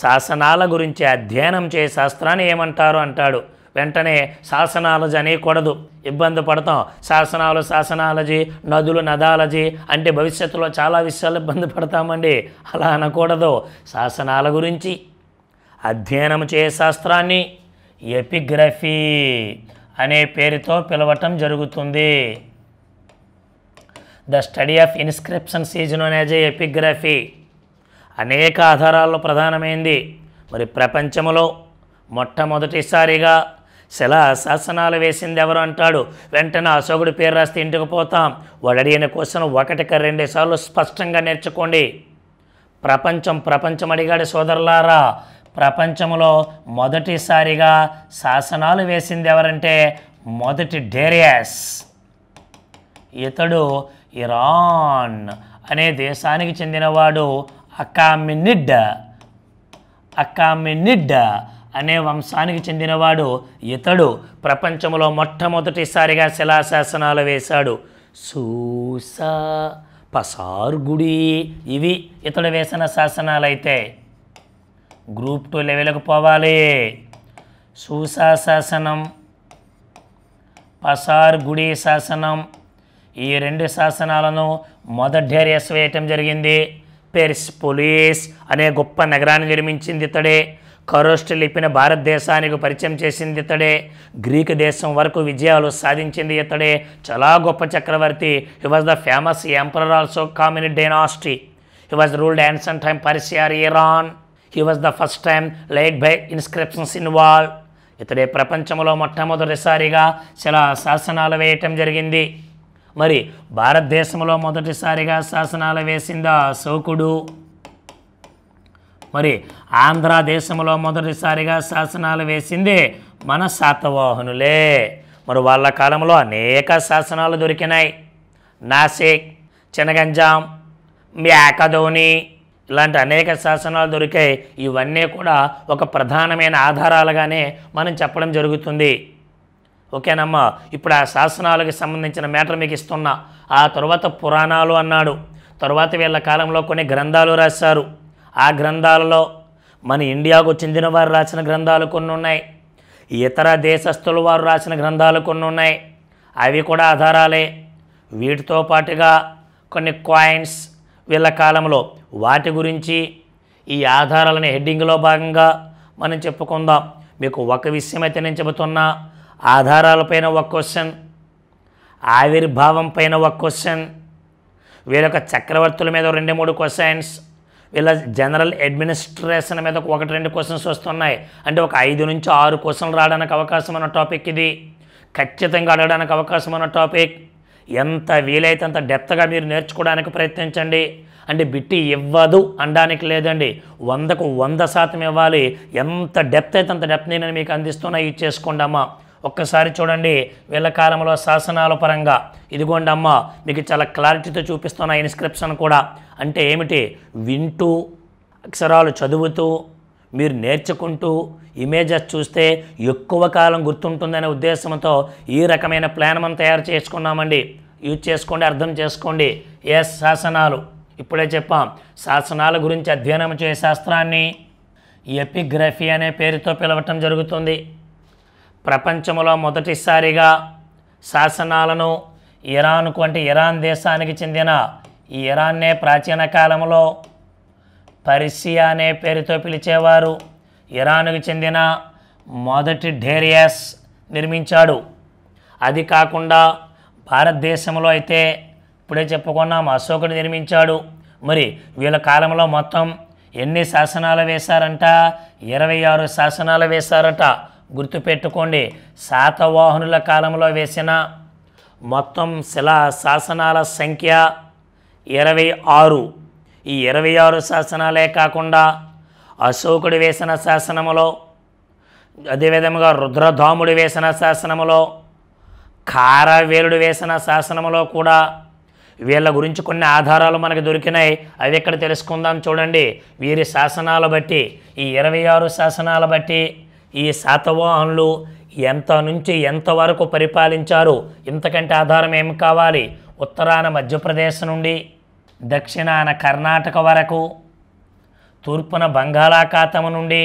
శాసనాల గురించి అధ్యయనం చే శాస్త్రాన్ని ఏమంటారు అంటాడు వెంటనే శాసనాలజీ అనేయకూడదు ఇబ్బంది పడతాం శాసనాలు శాసనాలజీ నదులు నదాలజీ అంటే భవిష్యత్తులో చాలా విషయాలు ఇబ్బంది పడతామండి అలా అనకూడదు శాసనాల గురించి అధ్యయనం చే శాస్త్రాన్ని ఎపిగ్రఫీ అనే పేరుతో పిలవటం జరుగుతుంది ద స్టడీ ఆఫ్ ఇన్స్క్రిప్షన్ సీజన్ అనేది ఎపిగ్రఫీ అనేక ఆధారాల్లో ప్రధానమైంది మరి ప్రపంచంలో మొట్టమొదటిసారిగా శిలా శాసనాలు వేసింది ఎవరు అంటాడు వెంటనే అశోకుడి పేరు రాస్తే ఇంటికి పోతాం వడడిన క్వశ్చన్ ఒకటికి రెండుసార్లు స్పష్టంగా నేర్చుకోండి ప్రపంచం ప్రపంచం అడిగాడు సోదరులారా ప్రపంచంలో మొదటిసారిగా శాసనాలు వేసింది ఎవరంటే మొదటి డేరియాస్ ఇతడు ఇరాన్ అనే దేశానికి చెందినవాడు అకామినిడ్ అకామినిడ్ అనే వంశానికి చెందినవాడు ఇతడు ప్రపంచంలో మొట్టమొదటిసారిగా శిలాశాసనాలు వేశాడు సూసా పసార్గుడి ఇవి ఇతడు వేసిన శాసనాలైతే గ్రూప్ టూ లెవెల్కి పోవాలి సూసా శాసనం పసార్గుడి శాసనం ఈ రెండు శాసనాలను మొదటి డేరేస్ వేయటం జరిగింది పెర్సిపోలిస్ అనే గొప్ప నగరాన్ని నిర్మించింది ఇతడే కరోస్ట్ లిపిన భారతదేశానికి పరిచయం చేసింది ఇతడే గ్రీక్ దేశం వరకు విజయాలు సాధించింది ఇతడే చాలా గొప్ప చక్రవర్తి he was the famous emperor also కామిన్ dynasty he was ruled ancient time పరిసియార్ Iran he was the first time laid by inscriptions involve ఇతడే ప్రపంచంలో మొట్టమొదటిసారిగా చాలా శాసనాలు వేయటం జరిగింది మరి భారతదేశంలో మొదటిసారిగా శాసనాలు వేసిందా అశోకుడు మరి ఆంధ్ర దేశంలో మొదటిసారిగా శాసనాలు వేసింది మన శాతవాహనులే మరి వాళ్ళ కాలంలో అనేక శాసనాలు దొరికినాయి నాసిక్ చినగంజాం మ్యాకధోని ఇలాంటి అనేక శాసనాలు దొరికాయి ఇవన్నీ కూడా ఒక ప్రధానమైన ఆధారాలుగానే మనం చెప్పడం జరుగుతుంది ఓకేనమ్మా ఇప్పుడు ఆ శాసనాలకు సంబంధించిన మ్యాటర్ మీకు ఇస్తున్నా ఆ తర్వాత పురాణాలు అన్నాడు తర్వాత వీళ్ళ కాలంలో కొన్ని గ్రంథాలు రాశారు ఆ గ్రంథాలలో మన ఇండియాకు చెందిన వారు రాసిన గ్రంథాలు కొన్ని ఉన్నాయి ఇతర దేశస్థుల వారు రాసిన గ్రంథాలు కొన్ని ఉన్నాయి అవి కూడా ఆధారాలే వీటితో పాటుగా కొన్ని కాయిన్స్ వీళ్ళ కాలంలో వాటి గురించి ఈ ఆధారాలని హెడ్డింగ్లో భాగంగా మనం చెప్పుకుందాం మీకు ఒక విషయం అయితే నేను చెబుతున్నా ఆధారాలపైన ఒక క్వశ్చన్ ఆవిర్భావం పైన ఒక క్వశ్చన్ యొక్క చక్రవర్తుల మీద రెండు మూడు క్వశ్చన్స్ వీళ్ళ జనరల్ అడ్మినిస్ట్రేషన్ మీద ఒకటి రెండు క్వశ్చన్స్ వస్తున్నాయి అంటే ఒక ఐదు నుంచి ఆరు క్వశ్చన్లు రావడానికి అవకాశం ఉన్న టాపిక్ ఇది ఖచ్చితంగా అడగడానికి అవకాశం ఉన్న టాపిక్ ఎంత వీలైతే అంత డెప్త్గా మీరు నేర్చుకోవడానికి ప్రయత్నించండి అంటే బిట్టి ఇవ్వదు అనడానికి లేదండి వందకు వంద శాతం ఇవ్వాలి ఎంత డెప్త్ అయితే అంత డెప్త్ నేను మీకు అందిస్తున్నా ఇది అమ్మా ఒక్కసారి చూడండి వీళ్ళ కాలంలో శాసనాల పరంగా ఇదిగోండి అమ్మ మీకు చాలా క్లారిటీతో చూపిస్తున్న ఇన్స్క్రిప్షన్ కూడా అంటే ఏమిటి వింటూ అక్షరాలు చదువుతూ మీరు నేర్చుకుంటూ ఇమేజెస్ చూస్తే ఎక్కువ కాలం గుర్తుంటుందనే ఉద్దేశంతో ఈ రకమైన ప్లాన్ మనం తయారు చేసుకున్నామండి యూజ్ చేసుకోండి అర్థం చేసుకోండి ఏ శాసనాలు ఇప్పుడే చెప్పాం శాసనాల గురించి అధ్యయనం చేసే శాస్త్రాన్ని ఎపిగ్రఫీ అనే పేరుతో పిలవటం జరుగుతుంది ప్రపంచంలో మొదటిసారిగా శాసనాలను ఇరాన్కు అంటే ఇరాన్ దేశానికి చెందిన ఈ ఇరాన్నే ప్రాచీన కాలంలో పర్సియా అనే పేరుతో పిలిచేవారు ఇరాన్కు చెందిన మొదటి ఢేరియాస్ నిర్మించాడు అది కాకుండా భారతదేశంలో అయితే ఇప్పుడే చెప్పుకున్నాం అశోకుడు నిర్మించాడు మరి వీళ్ళ కాలంలో మొత్తం ఎన్ని శాసనాలు వేశారంట ఇరవై ఆరు శాసనాలు వేశారట గుర్తుపెట్టుకోండి శాతవాహనుల కాలంలో వేసిన మొత్తం శిలా శాసనాల సంఖ్య ఇరవై ఆరు ఈ ఇరవై ఆరు శాసనాలే కాకుండా అశోకుడు వేసిన శాసనములో అదేవిధముగా రుద్రధాముడు వేసిన శాసనములో కారవేలుడు వేసిన శాసనములో కూడా వీళ్ళ గురించి కొన్ని ఆధారాలు మనకు దొరికినాయి అవి ఇక్కడ తెలుసుకుందాం చూడండి వీరి శాసనాలు బట్టి ఈ ఇరవై ఆరు శాసనాలు బట్టి ఈ శాతవాహనులు ఎంత నుంచి ఎంతవరకు పరిపాలించారు ఇంతకంటే ఆధారం ఏమి కావాలి ఉత్తరాన మధ్యప్రదేశ్ నుండి దక్షిణాన కర్ణాటక వరకు తూర్పున బంగాళాఖాతము నుండి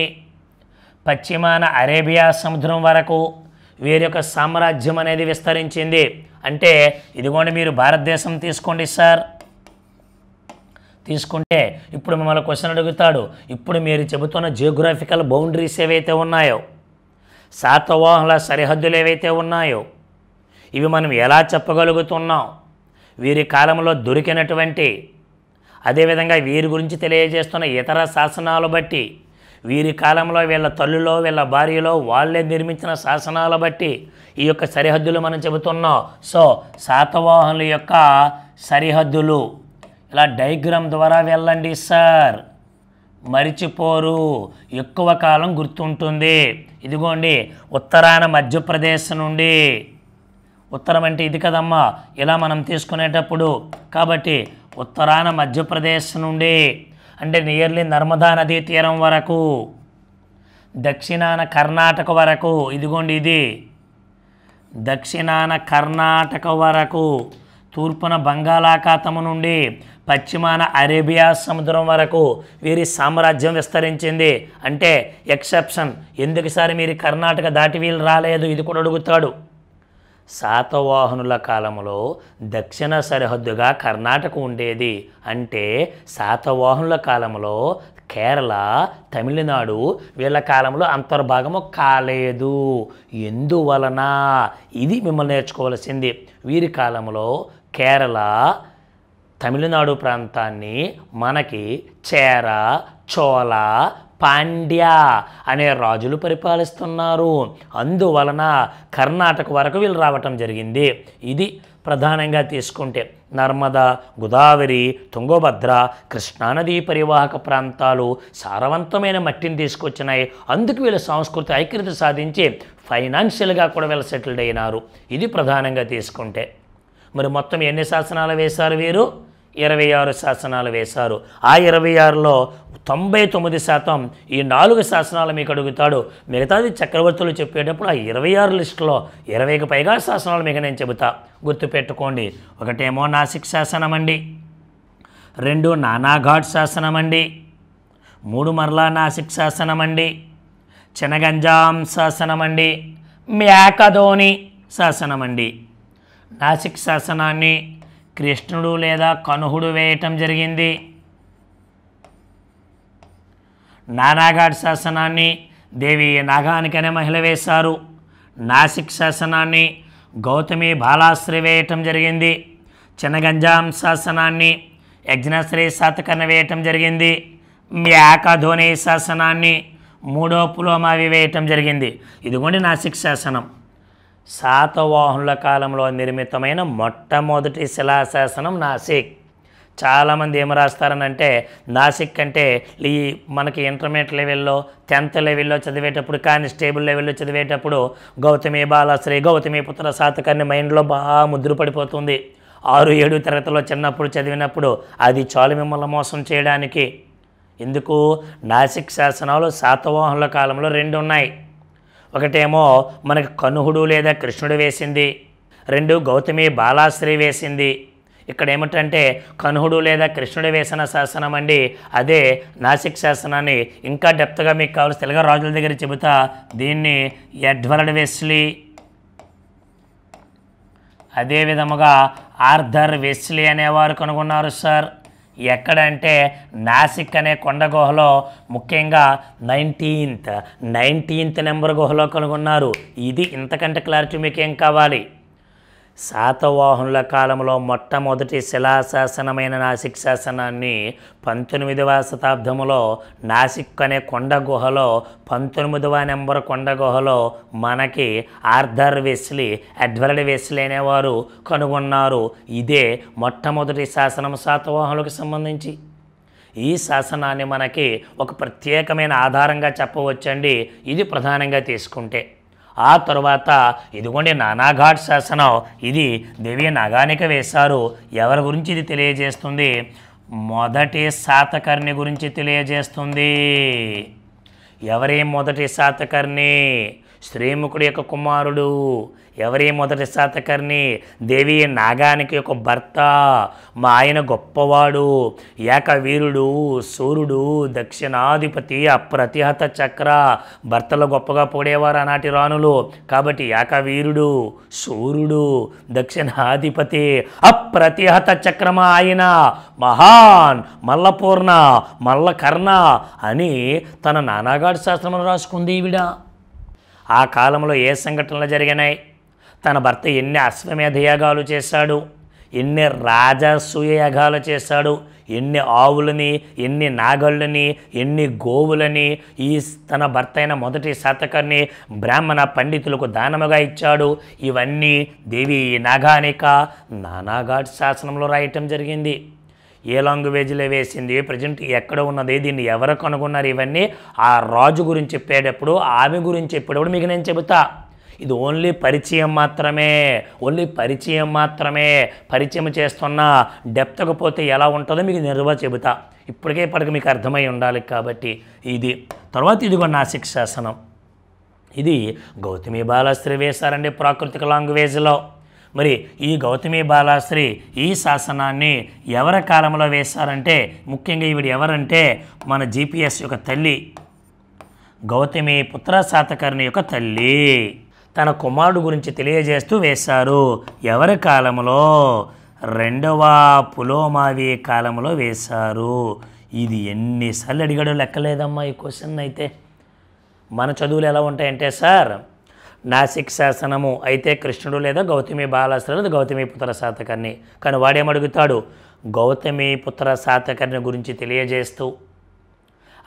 పశ్చిమాన అరేబియా సముద్రం వరకు వీరి యొక్క సామ్రాజ్యం అనేది విస్తరించింది అంటే ఇదిగోండి మీరు భారతదేశం తీసుకోండి సార్ తీసుకుంటే ఇప్పుడు మిమ్మల్ని క్వశ్చన్ అడుగుతాడు ఇప్పుడు మీరు చెబుతున్న జియోగ్రాఫికల్ బౌండరీస్ ఏవైతే ఉన్నాయో శాతవాహుల సరిహద్దులు ఏవైతే ఉన్నాయో ఇవి మనం ఎలా చెప్పగలుగుతున్నాం వీరి కాలంలో దొరికినటువంటి అదేవిధంగా వీరి గురించి తెలియజేస్తున్న ఇతర శాసనాలు బట్టి వీరి కాలంలో వీళ్ళ తల్లులో వీళ్ళ భార్యలో వాళ్ళే నిర్మించిన శాసనాల బట్టి ఈ యొక్క సరిహద్దులు మనం చెబుతున్నాం సో శాతవాహనుల యొక్క సరిహద్దులు ఇలా డయాగ్రామ్ ద్వారా వెళ్ళండి సార్ మరిచిపోరు ఎక్కువ కాలం గుర్తుంటుంది ఇదిగోండి ఉత్తరాన మధ్యప్రదేశ్ నుండి ఉత్తరం అంటే ఇది కదమ్మా ఇలా మనం తీసుకునేటప్పుడు కాబట్టి ఉత్తరాన మధ్యప్రదేశ్ నుండి అంటే నియర్లీ నర్మదా నదీ తీరం వరకు దక్షిణాన కర్ణాటక వరకు ఇదిగోండి ఇది దక్షిణాన కర్ణాటక వరకు తూర్పున బంగాళాఖాతము నుండి పశ్చిమాన అరేబియా సముద్రం వరకు వీరి సామ్రాజ్యం విస్తరించింది అంటే ఎక్సెప్షన్ ఎందుకు సార్ మీరు కర్ణాటక దాటి వీళ్ళు రాలేదు ఇది కూడా అడుగుతాడు శాతవాహనుల కాలంలో దక్షిణ సరిహద్దుగా కర్ణాటక ఉండేది అంటే శాతవాహనుల కాలంలో కేరళ తమిళనాడు వీళ్ళ కాలంలో అంతర్భాగము కాలేదు ఎందువలన ఇది మిమ్మల్ని నేర్చుకోవాల్సింది వీరి కాలంలో కేరళ తమిళనాడు ప్రాంతాన్ని మనకి చేర చోళ పాండ్య అనే రాజులు పరిపాలిస్తున్నారు అందువలన కర్ణాటక వరకు వీళ్ళు రావటం జరిగింది ఇది ప్రధానంగా తీసుకుంటే నర్మద గోదావరి తుంగభద్ర కృష్ణానదీ పరివాహక ప్రాంతాలు సారవంతమైన మట్టిని తీసుకొచ్చినాయి అందుకు వీళ్ళ సంస్కృతి ఐక్యత సాధించి ఫైనాన్షియల్గా కూడా వీళ్ళు సెటిల్డ్ అయినారు ఇది ప్రధానంగా తీసుకుంటే మరి మొత్తం ఎన్ని శాసనాలు వేశారు వీరు ఇరవై ఆరు శాసనాలు వేశారు ఆ ఇరవై ఆరులో తొంభై తొమ్మిది శాతం ఈ నాలుగు శాసనాలు మీకు అడుగుతాడు మిగతాది చక్రవర్తులు చెప్పేటప్పుడు ఆ ఇరవై ఆరు లిస్టులో ఇరవైకి పైగా శాసనాలు మీకు నేను చెబుతా గుర్తుపెట్టుకోండి ఒకటేమో నాసిక్ శాసనం అండి రెండు నానాఘాట్ శాసనం అండి మూడు మరలా నాసిక్ శాసనం అండి చినగంజాం శాసనం అండి మ్యాకధోని శాసనం అండి నాసిక్ శాసనాన్ని కృష్ణుడు లేదా కనుహుడు వేయటం జరిగింది నానాఘాట్ శాసనాన్ని దేవి నాగానికి అనే మహిళ వేశారు నాసిక్ శాసనాన్ని గౌతమి బాలాశ్రీ వేయటం జరిగింది చిన్నగంజాం శాసనాన్ని యజ్ఞశ్రీ శాతకర్ణ వేయటం జరిగింది మ్యాకధోని శాసనాన్ని మూడో పులోమావి వేయటం జరిగింది ఇదిగోండి నాసిక్ శాసనం శాతవాహనుల కాలంలో నిర్మితమైన మొట్టమొదటి శిలాశాసనం నాసిక్ చాలామంది ఏం రాస్తారనంటే నాసిక్ అంటే ఈ మనకి ఇంటర్మీడియట్ లెవెల్లో టెన్త్ లెవెల్లో చదివేటప్పుడు కానిస్టేబుల్ లెవెల్లో చదివేటప్పుడు గౌతమి బాలశ్రీ గౌతమి పుత్ర శాతకాన్ని మైండ్లో బాగా ముద్రపడిపోతుంది ఆరు ఏడు తరగతిలో చిన్నప్పుడు చదివినప్పుడు అది చాలు మిమ్మల్ని మోసం చేయడానికి ఎందుకు నాసిక్ శాసనాలు శాతవాహనుల కాలంలో రెండు ఉన్నాయి ఒకటేమో మనకి కనుహుడు లేదా కృష్ణుడు వేసింది రెండు గౌతమి బాలాశ్రీ వేసింది ఇక్కడ ఏమిటంటే కనుహుడు లేదా కృష్ణుడు వేసిన శాసనం అండి అదే నాసిక్ శాసనాన్ని ఇంకా డెప్త్గా మీకు కావాల్సి తెలుగు రాజుల దగ్గర చెబుతా దీన్ని ఎడ్వర్డ్ వెస్లీ అదే విధముగా ఆర్థర్ వెస్లీ అనేవారు కనుగొన్నారు సార్ ఎక్కడంటే నాసిక్ అనే కొండ గుహలో ముఖ్యంగా నైన్టీన్త్ నైన్టీన్త్ నెంబర్ గుహలో కనుగొన్నారు ఇది ఇంతకంటే క్లారిటీ మీకు ఏం కావాలి శాతవాహనుల కాలంలో మొట్టమొదటి శిలాశాసనమైన నాసిక్ శాసనాన్ని పంతొమ్మిదవ శతాబ్దంలో నాసిక్ అనే కొండ గుహలో పంతొమ్మిదవ నెంబర్ కొండ గుహలో మనకి ఆర్థర్ వెస్లి ఎడ్వర్డ్ వెస్లి అనేవారు కనుగొన్నారు ఇదే మొట్టమొదటి శాసనం శాతవాహనులకు సంబంధించి ఈ శాసనాన్ని మనకి ఒక ప్రత్యేకమైన ఆధారంగా చెప్పవచ్చండి ఇది ప్రధానంగా తీసుకుంటే ఆ తర్వాత ఇదిగోండి నానాఘాట్ శాసనం ఇది దేవి నగానిక వేశారు ఎవరి గురించి ఇది తెలియజేస్తుంది మొదటి శాతకర్ణి గురించి తెలియజేస్తుంది ఎవరే మొదటి శాతకర్ణి శ్రీముఖుడి యొక్క కుమారుడు ఎవరి మొదటి శాతకర్ణి దేవి నాగానికి ఒక భర్త మా ఆయన గొప్పవాడు ఏకవీరుడు సూర్యుడు దక్షిణాధిపతి అప్రతిహత చక్ర భర్తలు గొప్పగా పొడేవారు ఆనాటి రాణులు కాబట్టి ఏకవీరుడు సూర్యుడు దక్షిణాధిపతి అప్రతిహత చక్రమ ఆయన మహాన్ మల్లపూర్ణ మల్లకర్ణ అని తన నానాగాడు శాస్త్రమును రాసుకుంది ఈవిడ ఆ కాలంలో ఏ సంఘటనలు జరిగినాయి తన భర్త ఎన్ని అశ్వమేధ యాగాలు చేశాడు ఎన్ని రాజసూయ యాగాలు చేశాడు ఎన్ని ఆవులని ఎన్ని నాగళ్ళని ఎన్ని గోవులని ఈ తన భర్త అయిన మొదటి శాతకాన్ని బ్రాహ్మణ పండితులకు దానముగా ఇచ్చాడు ఇవన్నీ దేవి నాగానిక నానాఘాట్ శాసనంలో రాయటం జరిగింది ఏ లాంగ్వేజ్లో వేసింది ప్రజెంట్ ఎక్కడ ఉన్నది దీన్ని ఎవరు కనుగొన్నారు ఇవన్నీ ఆ రాజు గురించి చెప్పేటప్పుడు ఆమె గురించి చెప్పేటప్పుడు మీకు నేను చెబుతా ఇది ఓన్లీ పరిచయం మాత్రమే ఓన్లీ పరిచయం మాత్రమే పరిచయం చేస్తున్న డెప్త్కు పోతే ఎలా ఉంటుందో మీకు నిర్వ చెబుతా ఇప్పటికే ఇప్పటికి మీకు అర్థమై ఉండాలి కాబట్టి ఇది తర్వాత ఇదిగో నాసిక్ శాసనం ఇది గౌతమి బాలశ్రీ వేశారండి ప్రాకృతిక లాంగ్వేజ్లో మరి ఈ గౌతమి బాలాశ్రీ ఈ శాసనాన్ని ఎవరి కాలంలో వేశారంటే ముఖ్యంగా ఈవిడ ఎవరంటే మన జిపిఎస్ యొక్క తల్లి గౌతమి పుత్ర శాతకర్ణి యొక్క తల్లి తన కుమారుడు గురించి తెలియజేస్తూ వేశారు ఎవరి కాలంలో రెండవ పులోమావి కాలంలో వేశారు ఇది ఎన్నిసార్లు అడిగాడో లెక్కలేదమ్మా ఈ క్వశ్చన్ అయితే మన చదువులు ఎలా ఉంటాయంటే సార్ నాసిక్ శాసనము అయితే కృష్ణుడు లేదా గౌతమి బాలాసురు లేదా గౌతమి పుత్ర శాతకర్ణి కానీ వాడేమడుగుతాడు గౌతమి పుత్ర శాతకర్ణి గురించి తెలియజేస్తూ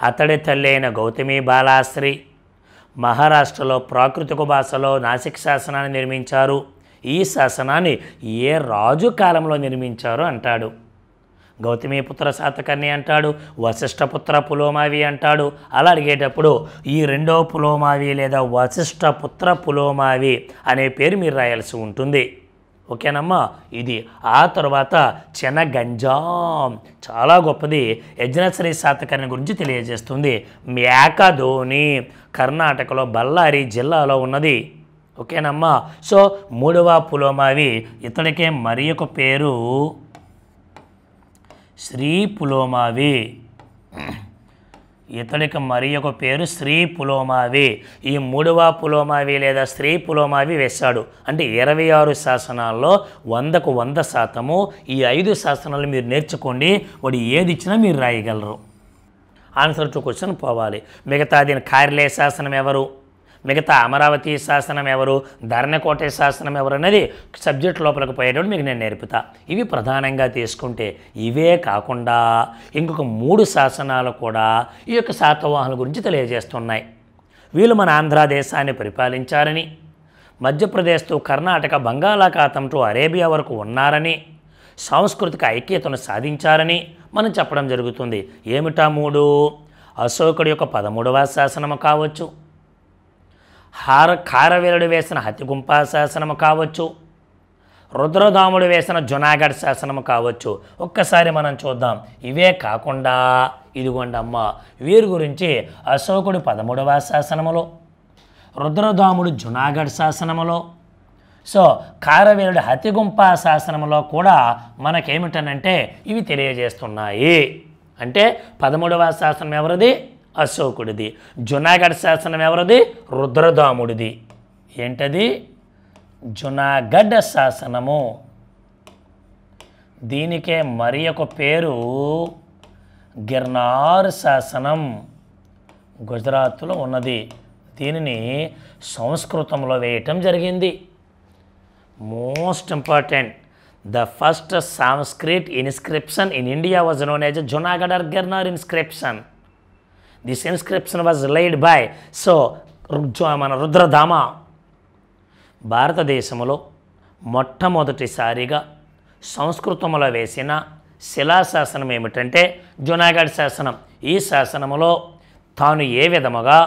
అతడి తల్లి అయిన గౌతమి బాలాశ్రీ మహారాష్ట్రలో ప్రాకృతిక భాషలో నాసిక్ శాసనాన్ని నిర్మించారు ఈ శాసనాన్ని ఏ రాజు కాలంలో నిర్మించారు అంటాడు గౌతమీపుత్ర శాతకర్ణి అంటాడు వశిష్ఠపుత్ర పులోమావి అంటాడు అలా అడిగేటప్పుడు ఈ రెండో పులోమావి లేదా వశిష్ఠపుత్ర పులోమావి అనే పేరు మీరు రాయాల్సి ఉంటుంది ఓకేనమ్మా ఇది ఆ తర్వాత చెనగంజాం చాలా గొప్పది యజ్ఞశ్రీ శాతకర్ణి గురించి తెలియజేస్తుంది మేకధోని కర్ణాటకలో బళ్ళారి జిల్లాలో ఉన్నది ఓకేనమ్మా సో మూడవ పులోమావి ఇతడికే మరి ఒక పేరు శ్రీ పులోమావి ఇతడికి మరి ఒక పేరు స్త్రీ పులోమావి ఈ మూడవ పులోమావి లేదా స్త్రీ పులోమావి వేశాడు అంటే ఇరవై ఆరు శాసనాల్లో వందకు వంద శాతము ఈ ఐదు శాసనాలు మీరు నేర్చుకోండి వాడు ఏది ఇచ్చినా మీరు రాయగలరు ఆన్సర్ టు క్వశ్చన్ పోవాలి దీని కార్యాలయ శాసనం ఎవరు మిగతా అమరావతి శాసనం ఎవరు ధరణకోట శాసనం ఎవరు అనేది సబ్జెక్ట్ లోపలికి పోయేటప్పుడు మీకు నేను నేర్పుతా ఇవి ప్రధానంగా తీసుకుంటే ఇవే కాకుండా ఇంకొక మూడు శాసనాలు కూడా ఈ యొక్క శాతవాహనుల గురించి తెలియజేస్తున్నాయి వీళ్ళు మన ఆంధ్ర దేశాన్ని పరిపాలించారని మధ్యప్రదేశ్తో కర్ణాటక బంగాళాఖాతంతో అరేబియా వరకు ఉన్నారని సాంస్కృతిక ఐక్యతను సాధించారని మనం చెప్పడం జరుగుతుంది ఏమిటా మూడు అశోకుడి యొక్క పదమూడవ శాసనము కావచ్చు హార కారవీరుడు వేసిన హతిగుంపా శాసనము కావచ్చు రుద్రదాముడు వేసిన జునాగఢ్ శాసనము కావచ్చు ఒక్కసారి మనం చూద్దాం ఇవే కాకుండా ఇదిగోండి అమ్మ వీరి గురించి అశోకుడు పదమూడవ శాసనములో రుద్రదాముడు జునాగఢ్ శాసనములో సో కారవేలుడు హతిగుంప శాసనంలో కూడా మనకేమిటనంటే ఇవి తెలియజేస్తున్నాయి అంటే పదమూడవ శాసనం ఎవరిది అశోకుడిది జునాగఢ శాసనం ఎవరిది రుద్రదాముడిది ఏంటది జునాగఢ శాసనము దీనికే మరి ఒక పేరు గిర్నార్ శాసనం గుజరాత్లో ఉన్నది దీనిని సంస్కృతంలో వేయటం జరిగింది most important the first Sanskrit inscription in India was known as Junagadh Girnar inscription this inscription was laid by so మన రుద్రధామ భారతదేశంలో మొట్టమొదటిసారిగా సంస్కృతంలో వేసిన శిలాశాసనం ఏమిటంటే జునాగఢ్ శాసనం ఈ శాసనంలో తాను ఏ విధముగా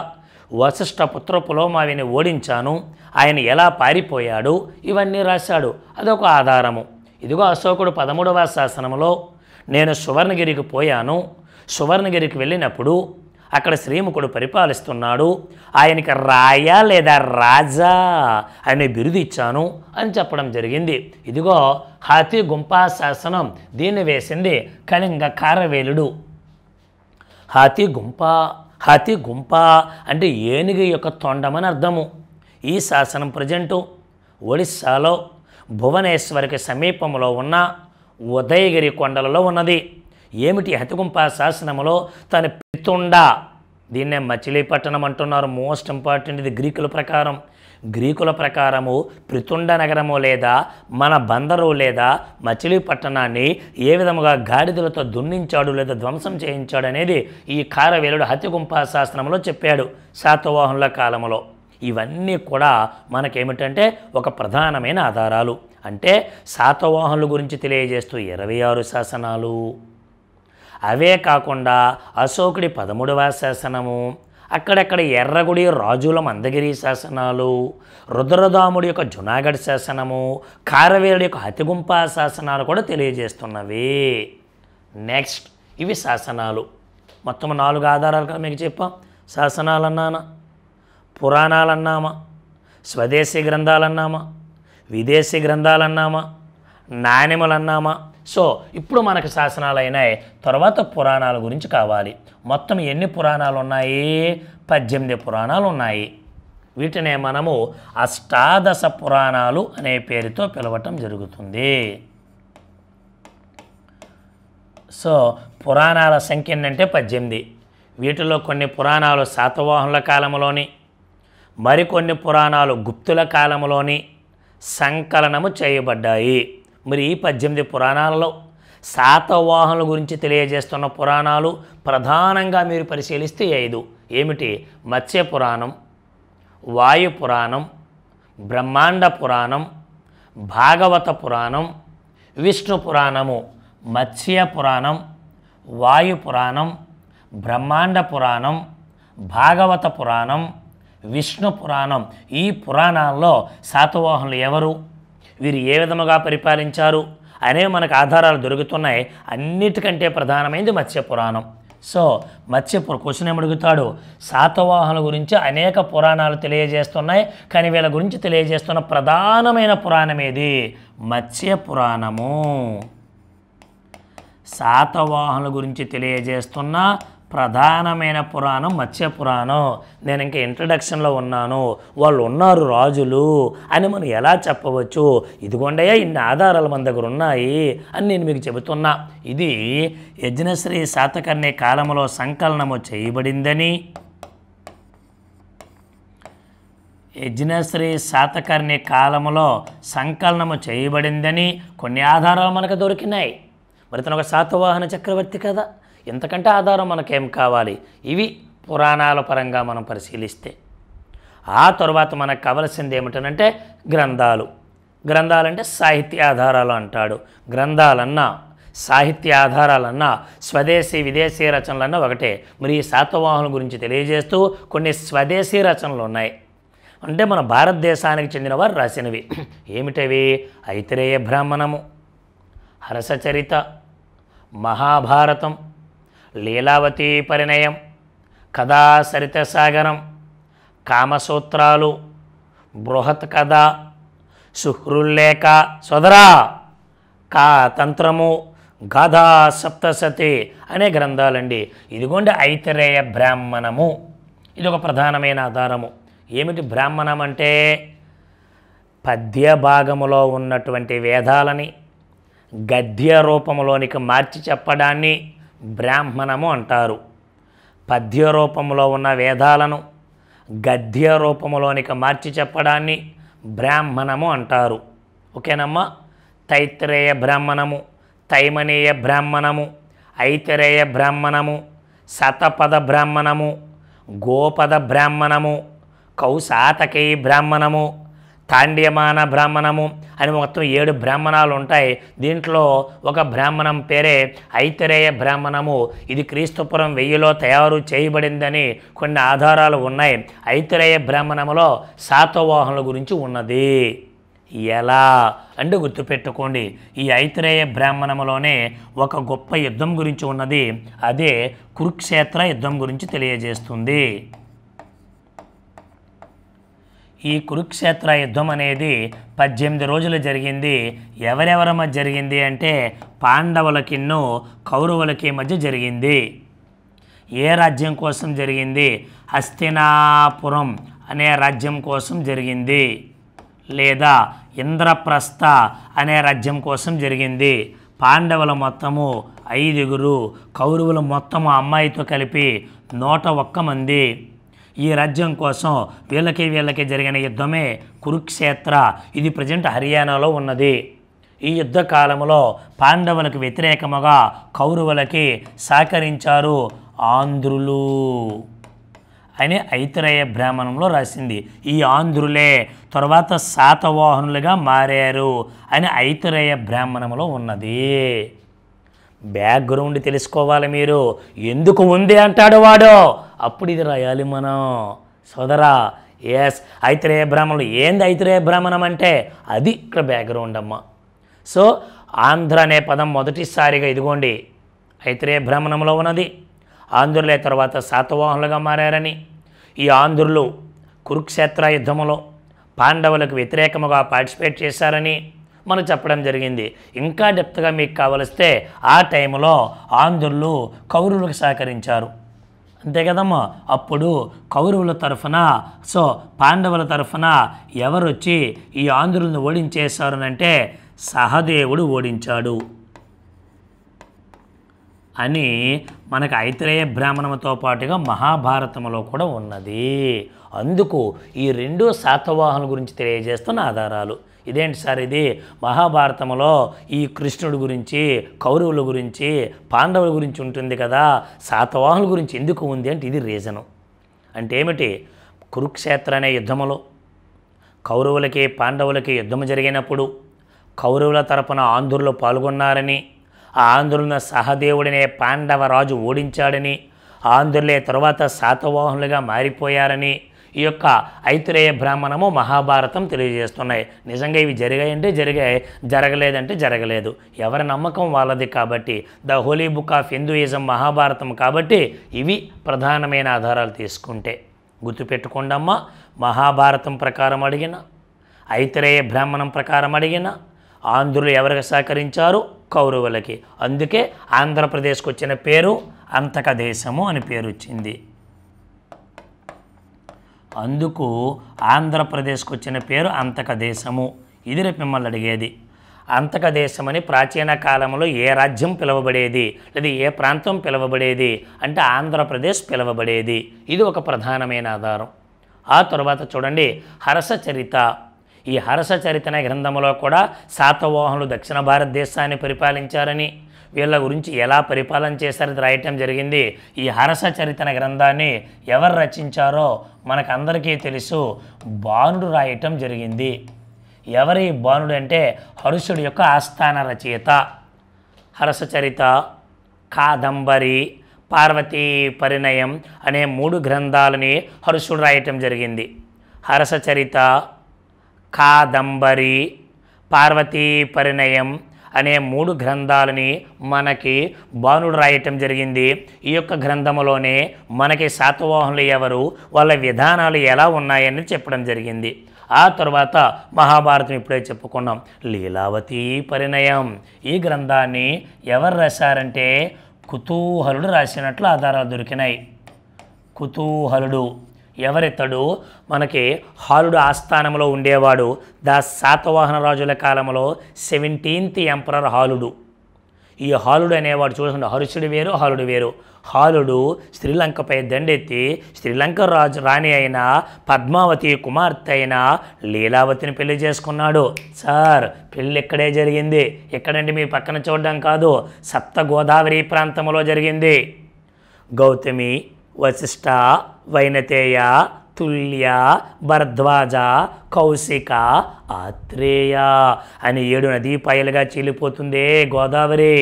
వశిష్ట పుత్ర పులోమావిని ఓడించాను ఆయన ఎలా పారిపోయాడు ఇవన్నీ రాశాడు అదొక ఆధారము ఇదిగో అశోకుడు పదమూడవ శాసనంలో నేను సువర్ణగిరికి పోయాను సువర్ణగిరికి వెళ్ళినప్పుడు అక్కడ శ్రీముఖుడు పరిపాలిస్తున్నాడు ఆయనకి రాయ లేదా రాజా అనే బిరుదు ఇచ్చాను అని చెప్పడం జరిగింది ఇదిగో హతి గుంపా శాసనం దీన్ని వేసింది కళింగ కారవేలుడు హాతి గుంప హతి గుంప అంటే ఏనుగు యొక్క తొండమని అర్థము ఈ శాసనం ప్రజెంటు ఒడిస్సాలో భువనేశ్వరికి సమీపంలో ఉన్న ఉదయగిరి కొండలలో ఉన్నది ఏమిటి హతగుంప శాసనములో తన పితుండ దీన్నే మచిలీపట్టణం అంటున్నారు మోస్ట్ ఇంపార్టెంట్ ఇది గ్రీకుల ప్రకారం గ్రీకుల ప్రకారము ప్రితుండ నగరము లేదా మన బందరు లేదా మచిలీపట్టణాన్ని ఏ విధముగా గాడిదలతో దున్నించాడు లేదా ధ్వంసం చేయించాడు అనేది ఈ కారవేలుడు హత్యగుంప శాస్త్రంలో చెప్పాడు శాతవాహనుల కాలంలో ఇవన్నీ కూడా మనకేమిటంటే ఒక ప్రధానమైన ఆధారాలు అంటే శాతవాహనుల గురించి తెలియజేస్తూ ఇరవై ఆరు శాసనాలు అవే కాకుండా అశోకుడి పదమూడవ శాసనము అక్కడక్కడ ఎర్రగుడి రాజుల మందగిరి శాసనాలు రుద్రదాముడి యొక్క జునాగఢ్ శాసనము కారవేరుడి యొక్క అతిగుంప శాసనాలు కూడా తెలియజేస్తున్నవి నెక్స్ట్ ఇవి శాసనాలు మొత్తం నాలుగు ఆధారాలు కదా మీకు చెప్పాం పురాణాలు అన్నామా స్వదేశీ గ్రంథాలన్నామా విదేశీ గ్రంథాలన్నామా నాణ్యములన్నామా సో ఇప్పుడు మనకు శాసనాలు అయినాయి తర్వాత పురాణాల గురించి కావాలి మొత్తం ఎన్ని పురాణాలు ఉన్నాయి పద్దెనిమిది పురాణాలు ఉన్నాయి వీటినే మనము అష్టాదశ పురాణాలు అనే పేరుతో పిలవటం జరుగుతుంది సో పురాణాల సంఖ్య ఏంటంటే పద్దెనిమిది వీటిలో కొన్ని పురాణాలు శాతవాహనుల కాలంలోని మరికొన్ని పురాణాలు గుప్తుల కాలంలోని సంకలనము చేయబడ్డాయి మరి పద్దెనిమిది పురాణాలలో శాతవాహనుల గురించి తెలియజేస్తున్న పురాణాలు ప్రధానంగా మీరు పరిశీలిస్తే ఐదు ఏమిటి మత్స్య పురాణం వాయు పురాణం బ్రహ్మాండ పురాణం భాగవత పురాణం విష్ణు పురాణము మత్స్య పురాణం వాయు పురాణం బ్రహ్మాండ పురాణం భాగవత పురాణం విష్ణు పురాణం ఈ పురాణాల్లో శాతవాహనులు ఎవరు వీరు ఏ విధముగా పరిపాలించారు అనే మనకు ఆధారాలు దొరుకుతున్నాయి అన్నిటికంటే ప్రధానమైనది మత్స్య పురాణం సో మత్స్య క్వశ్చన్ ఏమడుగుతాడు శాతవాహనుల గురించి అనేక పురాణాలు తెలియజేస్తున్నాయి కానీ వీళ్ళ గురించి తెలియజేస్తున్న ప్రధానమైన పురాణం ఏది మత్స్య పురాణము శాతవాహనుల గురించి తెలియజేస్తున్న ప్రధానమైన పురాణం మత్స్య పురాణం నేను ఇంకా ఇంట్రడక్షన్లో ఉన్నాను వాళ్ళు ఉన్నారు రాజులు అని మనం ఎలా చెప్పవచ్చు ఇదిగోండయ్యా ఇన్ని ఆధారాలు మన దగ్గర ఉన్నాయి అని నేను మీకు చెబుతున్నా ఇది యజ్ఞశ్రీ శాతకర్ణి కాలంలో సంకలనము చేయబడిందని యజ్ఞశ్రీ శాతకర్ణి కాలంలో సంకలనము చేయబడిందని కొన్ని ఆధారాలు మనకు దొరికినాయి మరి తను ఒక శాతవాహన చక్రవర్తి కదా ఇంతకంటే ఆధారం మనకేం కావాలి ఇవి పురాణాల పరంగా మనం పరిశీలిస్తే ఆ తర్వాత మనకు కావలసింది ఏమిటనంటే గ్రంథాలు గ్రంథాలంటే సాహిత్య ఆధారాలు అంటాడు గ్రంథాలన్నా సాహిత్య ఆధారాలన్నా స్వదేశీ విదేశీ రచనలన్నా ఒకటే మరి ఈ శాతవాహనుల గురించి తెలియజేస్తూ కొన్ని స్వదేశీ రచనలు ఉన్నాయి అంటే మన భారతదేశానికి చెందినవారు రాసినవి ఏమిటవి ఐతిరేయ బ్రాహ్మణము హరసచరిత మహాభారతం లీలావతి పరిణయం కథా సాగరం కామసూత్రాలు బృహత్ కథ సుహృల్లేఖ సోదరా కా తంత్రము గాథా సప్తసతి అనే గ్రంథాలండి ఇదిగోండి ఐతరేయ బ్రాహ్మణము ఇది ఒక ప్రధానమైన ఆధారము ఏమిటి బ్రాహ్మణం అంటే పద్య భాగములో ఉన్నటువంటి వేదాలని గద్య రూపంలోనికి మార్చి చెప్పడాన్ని బ్రాహ్మణము అంటారు పద్య రూపంలో ఉన్న వేదాలను గద్య రూపంలోనికి మార్చి చెప్పడాన్ని బ్రాహ్మణము అంటారు ఓకేనమ్మా తైత్రేయ బ్రాహ్మణము తైమనీయ బ్రాహ్మణము ఐతిరేయ బ్రాహ్మణము శతపద బ్రాహ్మణము గోపద బ్రాహ్మణము కౌశాతకీ బ్రాహ్మణము తాండ్యమాన బ్రాహ్మణము అని మొత్తం ఏడు బ్రాహ్మణాలు ఉంటాయి దీంట్లో ఒక బ్రాహ్మణం పేరే ఐతరేయ బ్రాహ్మణము ఇది క్రీస్తుపురం వెయ్యిలో తయారు చేయబడిందని కొన్ని ఆధారాలు ఉన్నాయి ఐతరేయ బ్రాహ్మణములో శాతవాహనుల గురించి ఉన్నది ఎలా అంటే గుర్తుపెట్టుకోండి ఈ ఐతరేయ బ్రాహ్మణములోనే ఒక గొప్ప యుద్ధం గురించి ఉన్నది అదే కురుక్షేత్ర యుద్ధం గురించి తెలియజేస్తుంది ఈ కురుక్షేత్ర యుద్ధం అనేది పద్దెనిమిది రోజులు జరిగింది ఎవరెవరి మధ్య జరిగింది అంటే పాండవులకిన్ను కౌరవులకి మధ్య జరిగింది ఏ రాజ్యం కోసం జరిగింది హస్తినాపురం అనే రాజ్యం కోసం జరిగింది లేదా ఇంద్రప్రస్థ అనే రాజ్యం కోసం జరిగింది పాండవుల మొత్తము ఐదుగురు కౌరవులు మొత్తము అమ్మాయితో కలిపి నూట ఒక్క మంది ఈ రాజ్యం కోసం వీళ్ళకి వీళ్ళకి జరిగిన యుద్ధమే కురుక్షేత్ర ఇది ప్రజెంట్ హర్యానాలో ఉన్నది ఈ యుద్ధ కాలంలో పాండవులకు వ్యతిరేకముగా కౌరవులకి సహకరించారు ఆంధ్రులు అని ఐతరేయ బ్రాహ్మణంలో రాసింది ఈ ఆంధ్రులే తర్వాత శాతవాహనులుగా మారారు అని ఐతరేయ బ్రాహ్మణంలో ఉన్నది బ్యాక్గ్రౌండ్ తెలుసుకోవాలి మీరు ఎందుకు ఉంది అంటాడు వాడు అప్పుడు ఇది రాయాలి మనం సోదరా ఎస్ ఐతిరేయ బ్రాహ్మణులు ఏంది ఐతిరేయ బ్రాహ్మణం అంటే అది ఇక్కడ బ్యాక్గ్రౌండ్ అమ్మ సో ఆంధ్ర అనే పదం మొదటిసారిగా ఇదిగోండి ఐతిరేయ బ్రాహ్మణంలో ఉన్నది ఆంధ్రులే తర్వాత శాతవాహనులుగా మారారని ఈ ఆంధ్రులు కురుక్షేత్ర యుద్ధంలో పాండవులకు వ్యతిరేకముగా పార్టిసిపేట్ చేశారని మనకు చెప్పడం జరిగింది ఇంకా డెప్త్గా మీకు కావలిస్తే ఆ టైంలో ఆంధ్రులు కౌరవులకు సహకరించారు అంతే కదమ్మా అప్పుడు కౌరవుల తరఫున సో పాండవుల తరఫున ఎవరు వచ్చి ఈ ఆంధ్రులను ఓడించేశారనంటే సహదేవుడు ఓడించాడు అని మనకు ఐతరేయ బ్రాహ్మణముతో పాటుగా మహాభారతంలో కూడా ఉన్నది అందుకు ఈ రెండు శాతవాహనుల గురించి తెలియజేస్తున్న ఆధారాలు ఇదేంటి సార్ ఇది మహాభారతంలో ఈ కృష్ణుడి గురించి కౌరవుల గురించి పాండవుల గురించి ఉంటుంది కదా శాతవాహనుల గురించి ఎందుకు ఉంది అంటే ఇది రీజను అంటే ఏమిటి కురుక్షేత్ర అనే యుద్ధములో కౌరవులకి పాండవులకి యుద్ధము జరిగినప్పుడు కౌరవుల తరపున ఆంధ్రులు పాల్గొన్నారని ఆ ఆంధ్రులను పాండవ రాజు ఓడించాడని ఆంధ్రులే తర్వాత శాతవాహనులుగా మారిపోయారని ఈ యొక్క ఐతిరేయ బ్రాహ్మణము మహాభారతం తెలియజేస్తున్నాయి నిజంగా ఇవి జరిగాయంటే జరిగాయి జరగలేదంటే జరగలేదు ఎవరి నమ్మకం వాళ్ళది కాబట్టి the holy book of Hinduism Mahabharatam కాబట్టి ఇవి ప్రధానమైన ఆధారాలు తీసుకుంటే గుర్తుపెట్టుకోండమ్మా మహాభారతం ప్రకారం అడిగిన ఐతిరేయ బ్రాహ్మణం ప్రకారం అడిగిన ఆంధ్రులు ఎవరికి సహకరించారు కౌరవులకి అందుకే ఆంధ్రప్రదేశ్కి వచ్చిన పేరు అంతక దేశము అని పేరు వచ్చింది అందుకు ఆంధ్రప్రదేశ్కు వచ్చిన పేరు అంతక దేశము ఇది రేపు మిమ్మల్ని అడిగేది అంతక దేశం అని ప్రాచీన కాలంలో ఏ రాజ్యం పిలవబడేది లేదా ఏ ప్రాంతం పిలవబడేది అంటే ఆంధ్రప్రదేశ్ పిలవబడేది ఇది ఒక ప్రధానమైన ఆధారం ఆ తర్వాత చూడండి హరస చరిత ఈ హరస చరితన గ్రంథంలో కూడా శాతవాహనులు దక్షిణ భారతదేశాన్ని పరిపాలించారని వీళ్ళ గురించి ఎలా పరిపాలన చేశారో రాయటం జరిగింది ఈ హరస చరితన గ్రంథాన్ని ఎవరు రచించారో మనకందరికీ తెలుసు బాణుడు రాయటం జరిగింది ఎవరి బాణుడు అంటే హరుషుడు యొక్క ఆస్థాన రచయిత హరసచరిత కాదంబరి పార్వతీ పరిణయం అనే మూడు గ్రంథాలని హరుషుడు రాయటం జరిగింది హరసచరిత కాదంబరి పార్వతీ పరిణయం అనే మూడు గ్రంథాలని మనకి బాణుడు రాయటం జరిగింది ఈ యొక్క గ్రంథంలోనే మనకి శాతవాహనులు ఎవరు వాళ్ళ విధానాలు ఎలా ఉన్నాయని చెప్పడం జరిగింది ఆ తర్వాత మహాభారతం ఇప్పుడే చెప్పుకున్నాం లీలావతి పరిణయం ఈ గ్రంథాన్ని ఎవరు రాశారంటే కుతూహలుడు రాసినట్లు ఆధారాలు దొరికినాయి కుతూహలుడు ఎవరెతడు మనకి హాలుడు ఆస్థానంలో ఉండేవాడు దా శాతవాహన రాజుల కాలంలో సెవెంటీన్త్ ఎంపరర్ హాలుడు ఈ హాలుడు అనేవాడు చూసిన హరుషుడు వేరు హాలుడు వేరు హాలుడు శ్రీలంకపై దండెత్తి శ్రీలంక రాజు రాణి అయిన పద్మావతి కుమార్తె అయిన లీలావతిని పెళ్లి చేసుకున్నాడు సార్ పెళ్ళి ఇక్కడే జరిగింది ఎక్కడంటే మీ పక్కన చూడడం కాదు సప్త గోదావరి ప్రాంతంలో జరిగింది గౌతమి వశిష్ఠ వైనతేయ తుల్య భరద్వాజ కౌశిక ఆత్రేయ అని ఏడు నదీ పాయలుగా చీలిపోతుందే గోదావరి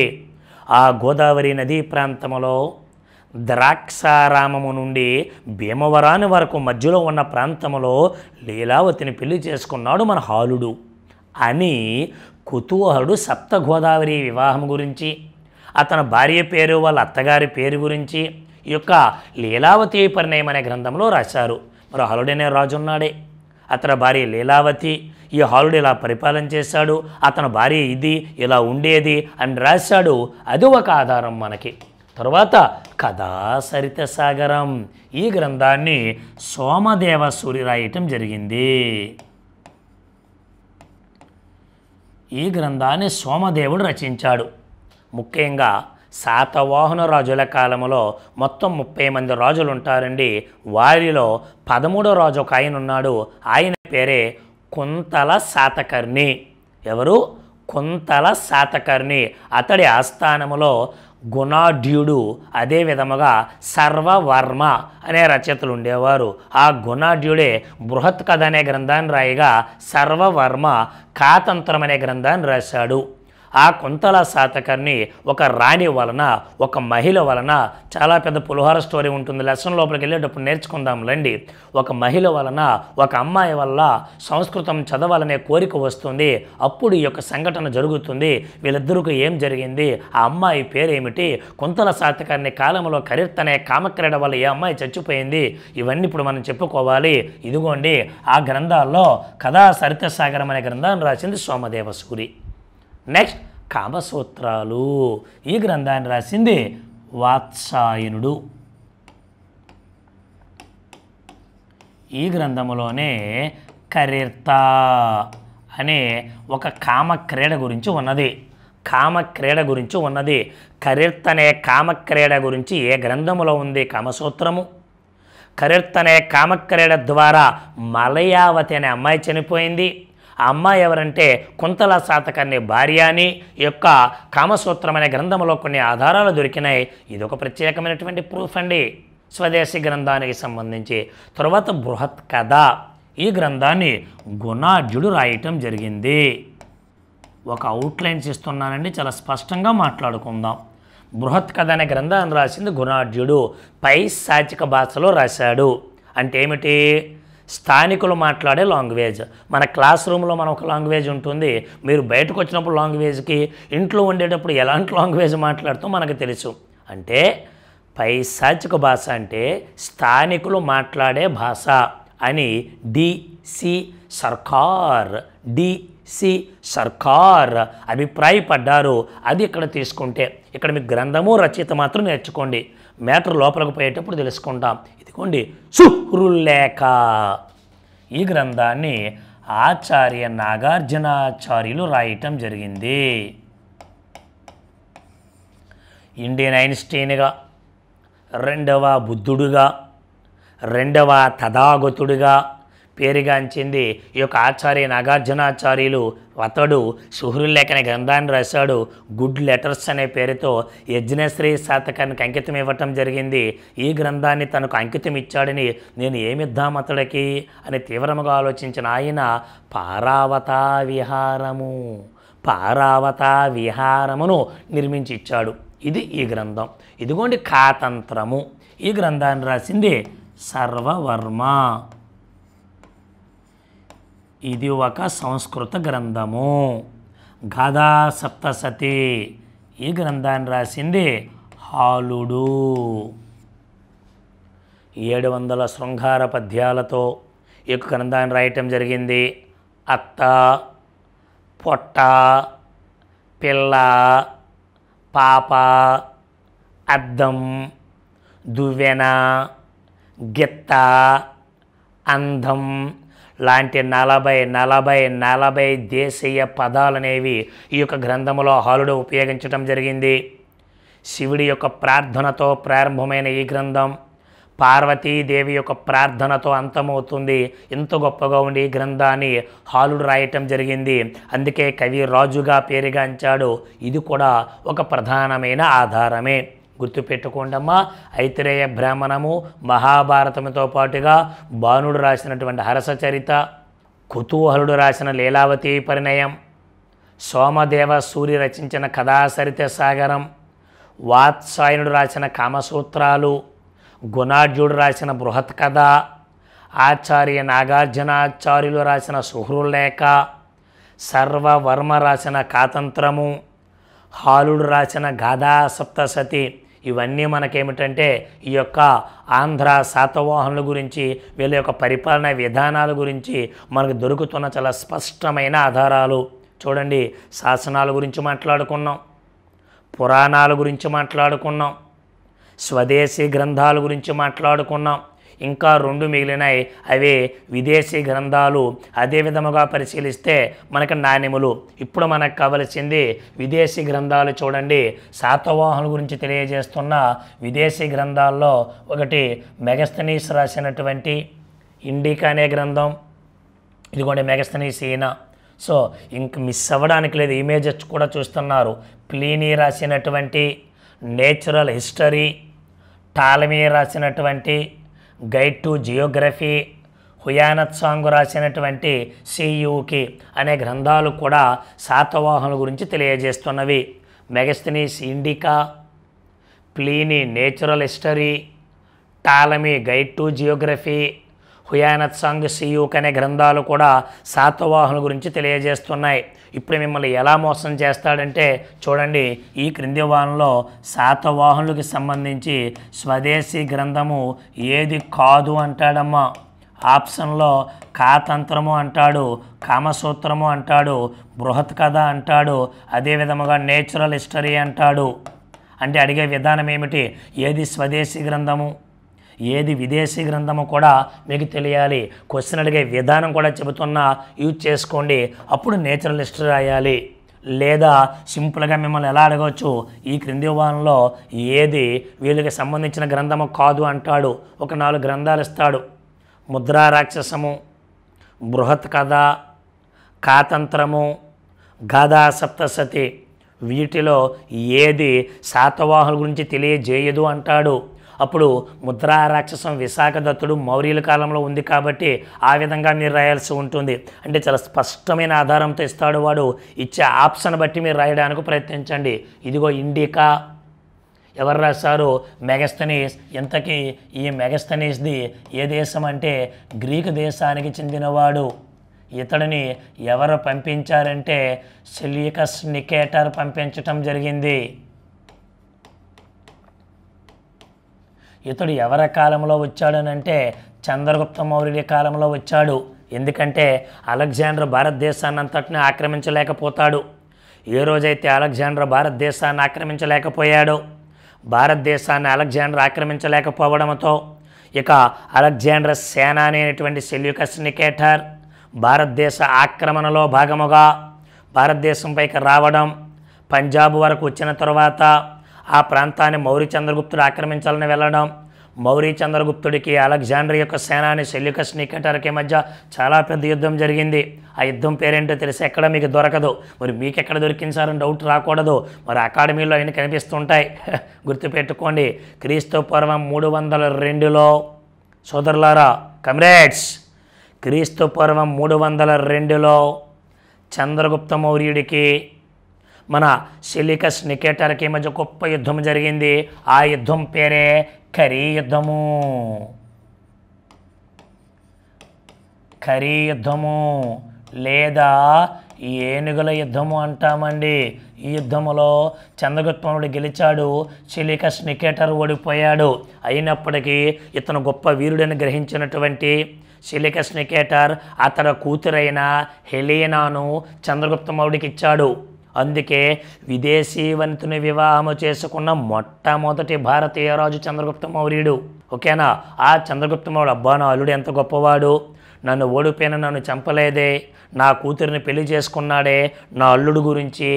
ఆ గోదావరి నదీ ప్రాంతంలో ద్రాక్షారామము నుండి భీమవరాని వరకు మధ్యలో ఉన్న ప్రాంతంలో లీలావతిని పెళ్లి చేసుకున్నాడు మన హాలుడు అని కుతూహలుడు సప్త గోదావరి వివాహం గురించి అతని భార్య పేరు వాళ్ళ అత్తగారి పేరు గురించి ఈ యొక్క లీలావతి పరిణయం అనే గ్రంథంలో రాశారు మరో అనే రాజు ఉన్నాడే అతని భార్య లీలావతి ఈ హాలుడు ఇలా పరిపాలన చేశాడు అతని భార్య ఇది ఇలా ఉండేది అని రాశాడు అది ఒక ఆధారం మనకి తరువాత కథా సరిత సాగరం ఈ గ్రంథాన్ని సోమదేవ సూర్య రాయటం జరిగింది ఈ గ్రంథాన్ని సోమదేవుడు రచించాడు ముఖ్యంగా శాతవాహన రాజుల కాలంలో మొత్తం ముప్పై మంది రాజులు ఉంటారండి వారిలో పదమూడో రాజు ఒక ఆయన ఉన్నాడు ఆయన పేరే కుంతల శాతకర్ణి ఎవరు కుంతల శాతకర్ణి అతడి ఆస్థానములో గుణాఢ్యుడు అదే విధముగా సర్వవర్మ అనే రచయితలు ఉండేవారు ఆ గుణాఢ్యుడే బృహత్ కథ అనే గ్రంథాన్ని రాయిగా సర్వవర్మ కాతంత్రం అనే గ్రంథాన్ని రాశాడు ఆ కుంతల శాతకర్ణి ఒక రాణి వలన ఒక మహిళ వలన చాలా పెద్ద పులిహోర స్టోరీ ఉంటుంది లెసన్ లోపలికి వెళ్ళేటప్పుడు నేర్చుకుందాం రండి ఒక మహిళ వలన ఒక అమ్మాయి వల్ల సంస్కృతం చదవాలనే కోరిక వస్తుంది అప్పుడు ఈ యొక్క సంఘటన జరుగుతుంది వీళ్ళిద్దరికి ఏం జరిగింది ఆ అమ్మాయి పేరేమిటి కుంతల శాతకర్ణి కాలంలో కరీర్తనే కామక్రీడ వల్ల ఏ అమ్మాయి చచ్చిపోయింది ఇవన్నీ ఇప్పుడు మనం చెప్పుకోవాలి ఇదిగోండి ఆ గ్రంథాల్లో కథా సరితసాగరం అనే గ్రంథాన్ని రాసింది సోమదేవ సూరి నెక్స్ట్ కామసూత్రాలు ఈ గ్రంథాన్ని రాసింది వాత్సాయనుడు ఈ గ్రంథములోనే కరీర్త అనే ఒక కామక్రీడ గురించి ఉన్నది కామక్రీడ గురించి ఉన్నది కరీర్త అనే కామక్రీడ గురించి ఏ గ్రంథములో ఉంది కామసూత్రము కరీర్త అనే కామక్రీడ ద్వారా మలయావతి అనే అమ్మాయి చనిపోయింది ఆ అమ్మాయి ఎవరంటే కుంతల శాతకాన్ని అనే భార్య అని యొక్క కామసూత్రం అనే గ్రంథంలో కొన్ని ఆధారాలు దొరికినాయి ఇది ఒక ప్రత్యేకమైనటువంటి ప్రూఫ్ అండి స్వదేశీ గ్రంథానికి సంబంధించి తర్వాత బృహత్ కథ ఈ గ్రంథాన్ని గుణార్జుడు రాయటం జరిగింది ఒక అవుట్లైన్స్ ఇస్తున్నానండి చాలా స్పష్టంగా మాట్లాడుకుందాం బృహత్ కథ అనే గ్రంథాన్ని రాసింది గుణార్జుడు పై సాచిక భాషలో రాశాడు అంటే ఏమిటి స్థానికులు మాట్లాడే లాంగ్వేజ్ మన క్లాస్ రూమ్లో మనం ఒక లాంగ్వేజ్ ఉంటుంది మీరు బయటకు వచ్చినప్పుడు లాంగ్వేజ్కి ఇంట్లో ఉండేటప్పుడు ఎలాంటి లాంగ్వేజ్ మాట్లాడుతూ మనకు తెలుసు అంటే పైశాచిక భాష అంటే స్థానికులు మాట్లాడే భాష అని డిసి సర్కార్ డిసి సర్కార్ అభిప్రాయపడ్డారు అది ఇక్కడ తీసుకుంటే ఇక్కడ మీ గ్రంథము రచయిత మాత్రం నేర్చుకోండి మ్యాటర్ లోపలికి పోయేటప్పుడు తెలుసుకుంటాం ఇదిగోండి సుహృలేఖ ఈ గ్రంథాన్ని ఆచార్య నాగార్జునాచార్యులు రాయటం జరిగింది ఇండియన్ ఐన్స్టీన్గా రెండవ బుద్ధుడుగా రెండవ తథాగతుడుగా పేరుగాంచింది ఈ యొక్క ఆచార్య నాగార్జునాచార్యులు అతడు సుహృల్లేఖని గ్రంథాన్ని రాశాడు గుడ్ లెటర్స్ అనే పేరుతో యజ్ఞశ్రీ శాతకానికి అంకితం ఇవ్వటం జరిగింది ఈ గ్రంథాన్ని తనకు అంకితం ఇచ్చాడని నేను ఏమిద్దాం అతడికి అని తీవ్రముగా ఆలోచించిన ఆయన పారావత విహారము పారావత విహారమును నిర్మించి ఇచ్చాడు ఇది ఈ గ్రంథం ఇదిగోండి కాతంత్రము ఈ గ్రంథాన్ని రాసింది సర్వవర్మ ఇది ఒక సంస్కృత గ్రంథము గదా సప్తసతి ఈ గ్రంథాన్ని రాసింది హాలుడు ఏడు వందల శృంగార పద్యాలతో ఈ గ్రంథాన్ని రాయటం జరిగింది అత్త పొట్ట పిల్ల పాప అద్దం దువ్వెన గిత్త అందం లాంటి నలభై నలభై నలభై దేశీయ పదాలనేవి ఈ యొక్క గ్రంథములో హాలుడు ఉపయోగించటం జరిగింది శివుడి యొక్క ప్రార్థనతో ప్రారంభమైన ఈ గ్రంథం పార్వతీదేవి యొక్క ప్రార్థనతో అంతమవుతుంది ఎంత గొప్పగా ఉండి ఈ గ్రంథాన్ని హాలుడు రాయటం జరిగింది అందుకే కవి రాజుగా పేరుగాంచాడు ఇది కూడా ఒక ప్రధానమైన ఆధారమే గుర్తుపెట్టుకోండమ్మా ఐతిరేయ బ్రాహ్మణము మహాభారతముతో పాటుగా బాణుడు రాసినటువంటి హరస చరిత కుతూహలుడు రాసిన లీలావతి పరిణయం సోమదేవ సూర్య రచించిన కథాసరిత సాగరం వాత్సాయనుడు రాసిన కామసూత్రాలు గుణార్జుడు రాసిన బృహత్ కథ ఆచార్య నాగార్జునాచార్యులు రాసిన సుహృలేఖ సర్వవర్మ రాసిన కాతంత్రము హాలుడు రాసిన గాథా సప్తసతి ఇవన్నీ మనకేమిటంటే ఈ యొక్క ఆంధ్ర శాతవాహనుల గురించి వీళ్ళ యొక్క పరిపాలన విధానాల గురించి మనకు దొరుకుతున్న చాలా స్పష్టమైన ఆధారాలు చూడండి శాసనాల గురించి మాట్లాడుకున్నాం పురాణాల గురించి మాట్లాడుకున్నాం స్వదేశీ గ్రంథాల గురించి మాట్లాడుకున్నాం ఇంకా రెండు మిగిలినాయి అవే విదేశీ గ్రంథాలు అదే విధముగా పరిశీలిస్తే మనకు నాణ్యములు ఇప్పుడు మనకు కావలసింది విదేశీ గ్రంథాలు చూడండి శాతవాహన గురించి తెలియజేస్తున్న విదేశీ గ్రంథాల్లో ఒకటి మెగస్తనీస్ రాసినటువంటి ఇండికా అనే గ్రంథం ఇదిగోండి మెగస్తనీస్ ఈయన సో ఇంక మిస్ అవ్వడానికి లేదు ఇమేజెస్ కూడా చూస్తున్నారు ప్లీనీ రాసినటువంటి నేచురల్ హిస్టరీ టాలమీ రాసినటువంటి guide to geography Hiuen Tsang రాసినటువంటి సియుకి అనే గ్రంథాలు కూడా శాతవాహనుల గురించి తెలియజేస్తున్నవి Megasthenes Indica Pliny natural history Ptolemy guide to geography Hiuen Tsang Siyuki అనే గ్రంథాలు కూడా శాతవాహనుల గురించి తెలియజేస్తున్నాయి ఇప్పుడు మిమ్మల్ని ఎలా మోసం చేస్తాడంటే చూడండి ఈ క్రింది వాహనంలో శాతవాహనులకు సంబంధించి స్వదేశీ గ్రంథము ఏది కాదు అంటాడమ్మా ఆప్షన్లో కాతంత్రము అంటాడు కామసూత్రము అంటాడు బృహత్ కథ అంటాడు అదే విధముగా నేచురల్ హిస్టరీ అంటాడు అంటే అడిగే విధానం ఏమిటి ఏది స్వదేశీ గ్రంథము ఏది విదేశీ గ్రంథము కూడా మీకు తెలియాలి క్వశ్చన్ అడిగే విధానం కూడా చెబుతున్నా యూజ్ చేసుకోండి అప్పుడు హిస్టరీ రాయాలి లేదా సింపుల్గా మిమ్మల్ని ఎలా అడగవచ్చు ఈ క్రింది వారంలో ఏది వీళ్ళకి సంబంధించిన గ్రంథము కాదు అంటాడు ఒక నాలుగు గ్రంథాలు ఇస్తాడు ముద్రా రాక్షసము బృహత్ కథ కాతంత్రము గాథా సప్తసతి వీటిలో ఏది శాతవాహుల గురించి తెలియజేయదు అంటాడు అప్పుడు ముద్రా రాక్షసం విశాఖదత్తుడు మౌర్యుల కాలంలో ఉంది కాబట్టి ఆ విధంగా మీరు రాయాల్సి ఉంటుంది అంటే చాలా స్పష్టమైన ఆధారంతో ఇస్తాడు వాడు ఇచ్చే ఆప్షన్ బట్టి మీరు రాయడానికి ప్రయత్నించండి ఇదిగో ఇండికా ఎవరు రాశారు మెగస్తనీస్ ఇంతకీ ఈ మెగస్తనీస్ది ఏ దేశం అంటే గ్రీకు దేశానికి చెందినవాడు ఇతడిని ఎవరు పంపించారంటే సిలికస్ నికేటర్ పంపించటం జరిగింది ఇతడు ఎవరి కాలంలో వచ్చాడనంటే చంద్రగుప్త మౌర్యుడి కాలంలో వచ్చాడు ఎందుకంటే అలెగ్జాండర్ భారతదేశాన్ని అంతటిని ఆక్రమించలేకపోతాడు ఏ రోజైతే అలెగ్జాండర్ భారతదేశాన్ని ఆక్రమించలేకపోయాడో భారతదేశాన్ని అలెగ్జాండర్ ఆక్రమించలేకపోవడంతో ఇక అలెగ్జాండర్ సేన అనేటువంటి సెల్యూకస్ నికేటర్ భారతదేశ ఆక్రమణలో భాగముగా భారతదేశంపైకి రావడం పంజాబ్ వరకు వచ్చిన తర్వాత ఆ ప్రాంతాన్ని మౌర్య చంద్రగుప్తుడు ఆక్రమించాలని వెళ్ళడం మౌర్య చంద్రగుప్తుడికి అలెగ్జాండర్ యొక్క సేనాని సెల్యుకస్ నికటర్కి మధ్య చాలా పెద్ద యుద్ధం జరిగింది ఆ యుద్ధం పేరేంటో తెలిసి ఎక్కడ మీకు దొరకదు మరి మీకు ఎక్కడ దొరికింది సార్ డౌట్ రాకూడదు మరి అకాడమీలో అవన్నీ కనిపిస్తుంటాయి గుర్తుపెట్టుకోండి క్రీస్తు పూర్వం మూడు వందల రెండులో సోదరులారా కమ్రేడ్స్ క్రీస్తు పూర్వం మూడు వందల రెండులో చంద్రగుప్త మౌర్యుడికి మన సిలికస్ నికేటర్కి మధ్య గొప్ప యుద్ధం జరిగింది ఆ యుద్ధం పేరే ఖరీ యుద్ధము ఖరీ యుద్ధము లేదా ఏనుగుల యుద్ధము అంటామండి ఈ యుద్ధములో చంద్రగుప్తముడు గెలిచాడు చిలికస్ నికేటర్ ఓడిపోయాడు అయినప్పటికీ ఇతను గొప్ప వీరుడని గ్రహించినటువంటి సిలికస్ నికేటర్ అతని కూతురైన హెలీనాను చంద్రగుప్తమౌడికి ఇచ్చాడు అందుకే విదేశీ వనితను వివాహము చేసుకున్న మొట్టమొదటి భారతీయ రాజు చంద్రగుప్త మౌర్యుడు ఓకేనా ఆ చంద్రగుప్త మౌర్యుడు అబ్బానాలుడు అల్లుడు ఎంత గొప్పవాడు నన్ను ఓడిపోయిన నన్ను చంపలేదే నా కూతురిని పెళ్లి చేసుకున్నాడే నా అల్లుడు గురించి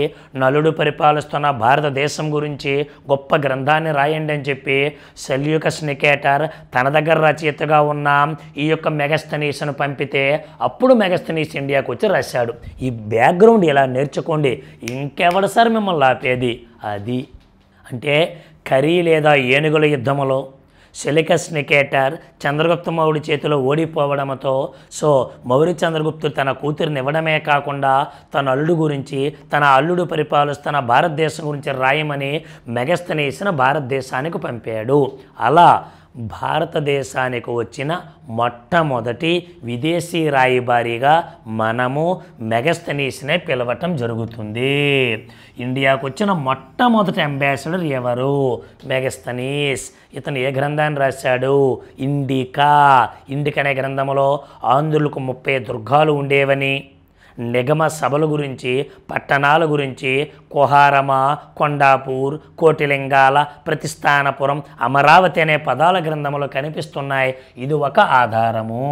నలుడు పరిపాలిస్తున్న భారతదేశం గురించి గొప్ప గ్రంథాన్ని రాయండి అని చెప్పి సెల్యూకస్ నికేటర్ తన దగ్గర రచయితగా ఉన్న ఈ యొక్క మెగస్తనీస్ను పంపితే అప్పుడు మెగస్తనీస్ ఇండియాకు వచ్చి రాశాడు ఈ బ్యాక్గ్రౌండ్ ఇలా నేర్చుకోండి ఇంకెవడ సార్ మిమ్మల్ని ఆపేది అది అంటే కరీ లేదా ఏనుగుల యుద్ధములో సెలికస్ నికేటర్ చంద్రగుప్త మౌడి చేతిలో ఓడిపోవడంతో సో మౌర్య చంద్రగుప్తుడు తన కూతురిని ఇవ్వడమే కాకుండా తన అల్లుడు గురించి తన అల్లుడు పరిపాలిస్తున్న భారతదేశం గురించి రాయమని మెగస్తనేసిన భారతదేశానికి పంపాడు అలా భారతదేశానికి వచ్చిన మొట్టమొదటి విదేశీ రాయబారిగా మనము మెగస్తనీస్నే పిలవటం జరుగుతుంది ఇండియాకు వచ్చిన మొట్టమొదటి అంబాసిడర్ ఎవరు మెగస్తనీస్ ఇతను ఏ గ్రంథాన్ని రాశాడు ఇండికా ఇండికనే గ్రంథంలో ఆంధ్రులకు ముప్పై దుర్గాలు ఉండేవని నిగమ సభల గురించి పట్టణాల గురించి కుహారమ కొండాపూర్ కోటిలింగాల ప్రతిస్థానపురం అమరావతి అనే పదాల గ్రంథంలో కనిపిస్తున్నాయి ఇది ఒక ఆధారము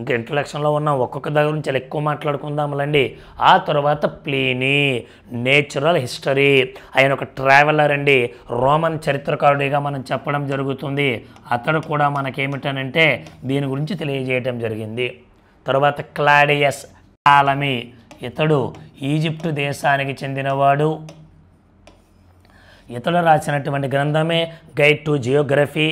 ఇంక ఇంట్రొడక్షన్లో ఉన్న ఒక్కొక్క దగ్గర నుంచి ఎక్కువ మాట్లాడుకుందాములండి ఆ తర్వాత ప్లీని నేచురల్ హిస్టరీ ఆయన ఒక ట్రావెలర్ అండి రోమన్ చరిత్రకారుడిగా మనం చెప్పడం జరుగుతుంది అతడు కూడా మనకేమిటనంటే దీని గురించి తెలియజేయటం జరిగింది తరువాత క్లాడియస్ ఆలమి ఇతడు ఈజిప్టు దేశానికి చెందినవాడు ఇతడు రాసినటువంటి గ్రంథమే గైడ్ టు జియోగ్రఫీ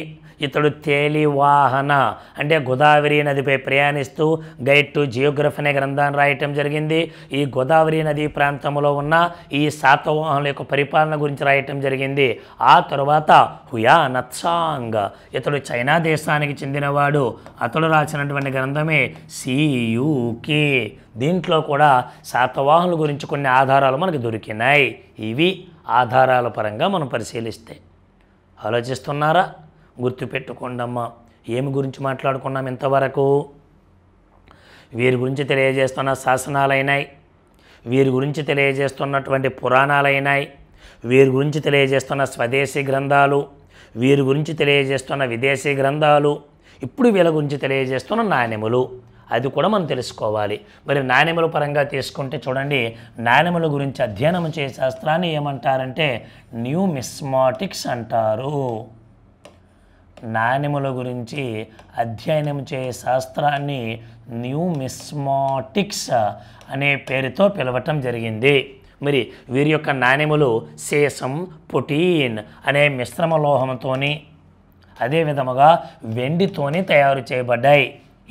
ఇతడు తేలివాహన అంటే గోదావరి నదిపై ప్రయాణిస్తూ గైడ్ టు జియోగ్రఫీ అనే గ్రంథాన్ని రాయటం జరిగింది ఈ గోదావరి నది ప్రాంతంలో ఉన్న ఈ శాతవాహనుల యొక్క పరిపాలన గురించి రాయటం జరిగింది ఆ తరువాత హుయా నత్సాంగ్ ఇతడు చైనా దేశానికి చెందినవాడు అతడు రాసినటువంటి గ్రంథమే సియుకే దీంట్లో కూడా శాతవాహనుల గురించి కొన్ని ఆధారాలు మనకు దొరికినాయి ఇవి ఆధారాల పరంగా మనం పరిశీలిస్తే ఆలోచిస్తున్నారా గుర్తుపెట్టుకోండమ్మా ఏమి గురించి మాట్లాడుకున్నాం ఇంతవరకు వీరి గురించి తెలియజేస్తున్న శాసనాలైనాయి వీరి గురించి తెలియజేస్తున్నటువంటి పురాణాలైనాయి వీరి గురించి తెలియజేస్తున్న స్వదేశీ గ్రంథాలు వీరి గురించి తెలియజేస్తున్న విదేశీ గ్రంథాలు ఇప్పుడు వీళ్ళ గురించి తెలియజేస్తున్న నాణ్యములు అది కూడా మనం తెలుసుకోవాలి మరి నాణ్యముల పరంగా తీసుకుంటే చూడండి నాణ్యముల గురించి అధ్యయనం చేసే శాస్త్రాన్ని ఏమంటారంటే న్యూ మిస్మాటిక్స్ అంటారు నాణ్యముల గురించి అధ్యయనం చే శాస్త్రాన్ని న్యూమిస్మాటిక్స్ అనే పేరుతో పిలవటం జరిగింది మరి వీరి యొక్క నాణ్యములు శేషం పొటీన్ అనే మిశ్రమ లోహంతోని అదే విధముగా వెండితోనే తయారు చేయబడ్డాయి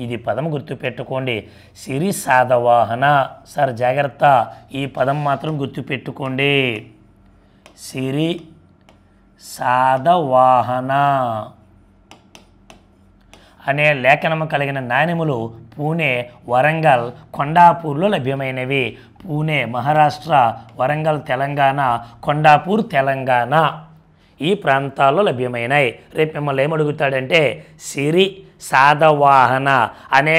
ఇది పదం గుర్తుపెట్టుకోండి సిరి సాధవాహన సార్ జాగ్రత్త ఈ పదం మాత్రం గుర్తుపెట్టుకోండి సిరి సాధవాహన అనే లేఖనము కలిగిన నాణెములు పూణే వరంగల్ కొండాపూర్లో లభ్యమైనవి పూణే మహారాష్ట్ర వరంగల్ తెలంగాణ కొండాపూర్ తెలంగాణ ఈ ప్రాంతాల్లో లభ్యమైనాయి రేపు మిమ్మల్ని ఏమడుగుతాడంటే సిరి సాధవాహన అనే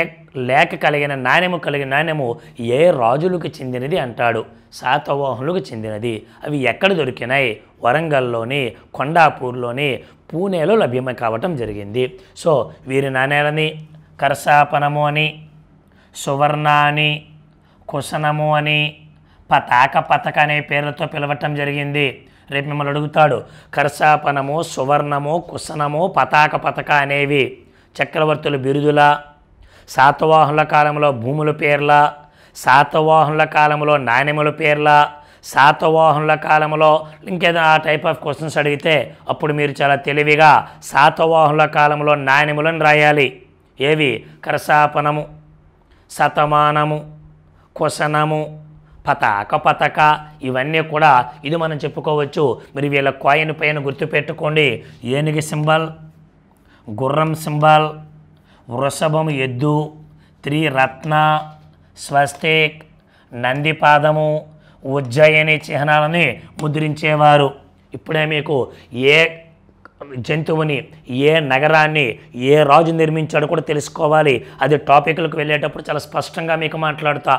లేఖ కలిగిన నాణ్యము కలిగిన నాణ్యము ఏ రాజులకు చెందినది అంటాడు సాతవాహనులకు చెందినది అవి ఎక్కడ దొరికినాయి వరంగల్లోని కొండాపూర్లోని పూణేలో లభ్యం కావటం జరిగింది సో వీరి నాణేలని కర్సాపనము అని సువర్ణ అని కుసనము అని పతాక పతక అనే పేర్లతో పిలవటం జరిగింది రేపు మిమ్మల్ని అడుగుతాడు కర్సాపనము సువర్ణము కుసనము పతాక పతక అనేవి చక్రవర్తుల బిరుదుల శాతవాహనుల కాలంలో భూముల పేర్ల శాతవాహనుల కాలంలో నాణ్యముల పేర్ల శాతవాహనుల కాలంలో ఇంకేదో ఆ టైప్ ఆఫ్ క్వశ్చన్స్ అడిగితే అప్పుడు మీరు చాలా తెలివిగా శాతవాహనుల కాలంలో నాణ్యములను రాయాలి ఏవి కరసాపనము శతమానము క్వశనము పతాక పతక ఇవన్నీ కూడా ఇది మనం చెప్పుకోవచ్చు మరి వీళ్ళ కాయిన్ పైన గుర్తుపెట్టుకోండి ఏనుగు సింబల్ గుర్రం సింబల్ వృషభం ఎద్దు త్రిరత్న స్వస్తిక్ నందిపాదము ఉజ్జయని చిహ్నాలని ముద్రించేవారు ఇప్పుడే మీకు ఏ జంతువుని ఏ నగరాన్ని ఏ రాజు నిర్మించాడో కూడా తెలుసుకోవాలి అది టాపిక్లకు వెళ్ళేటప్పుడు చాలా స్పష్టంగా మీకు మాట్లాడుతా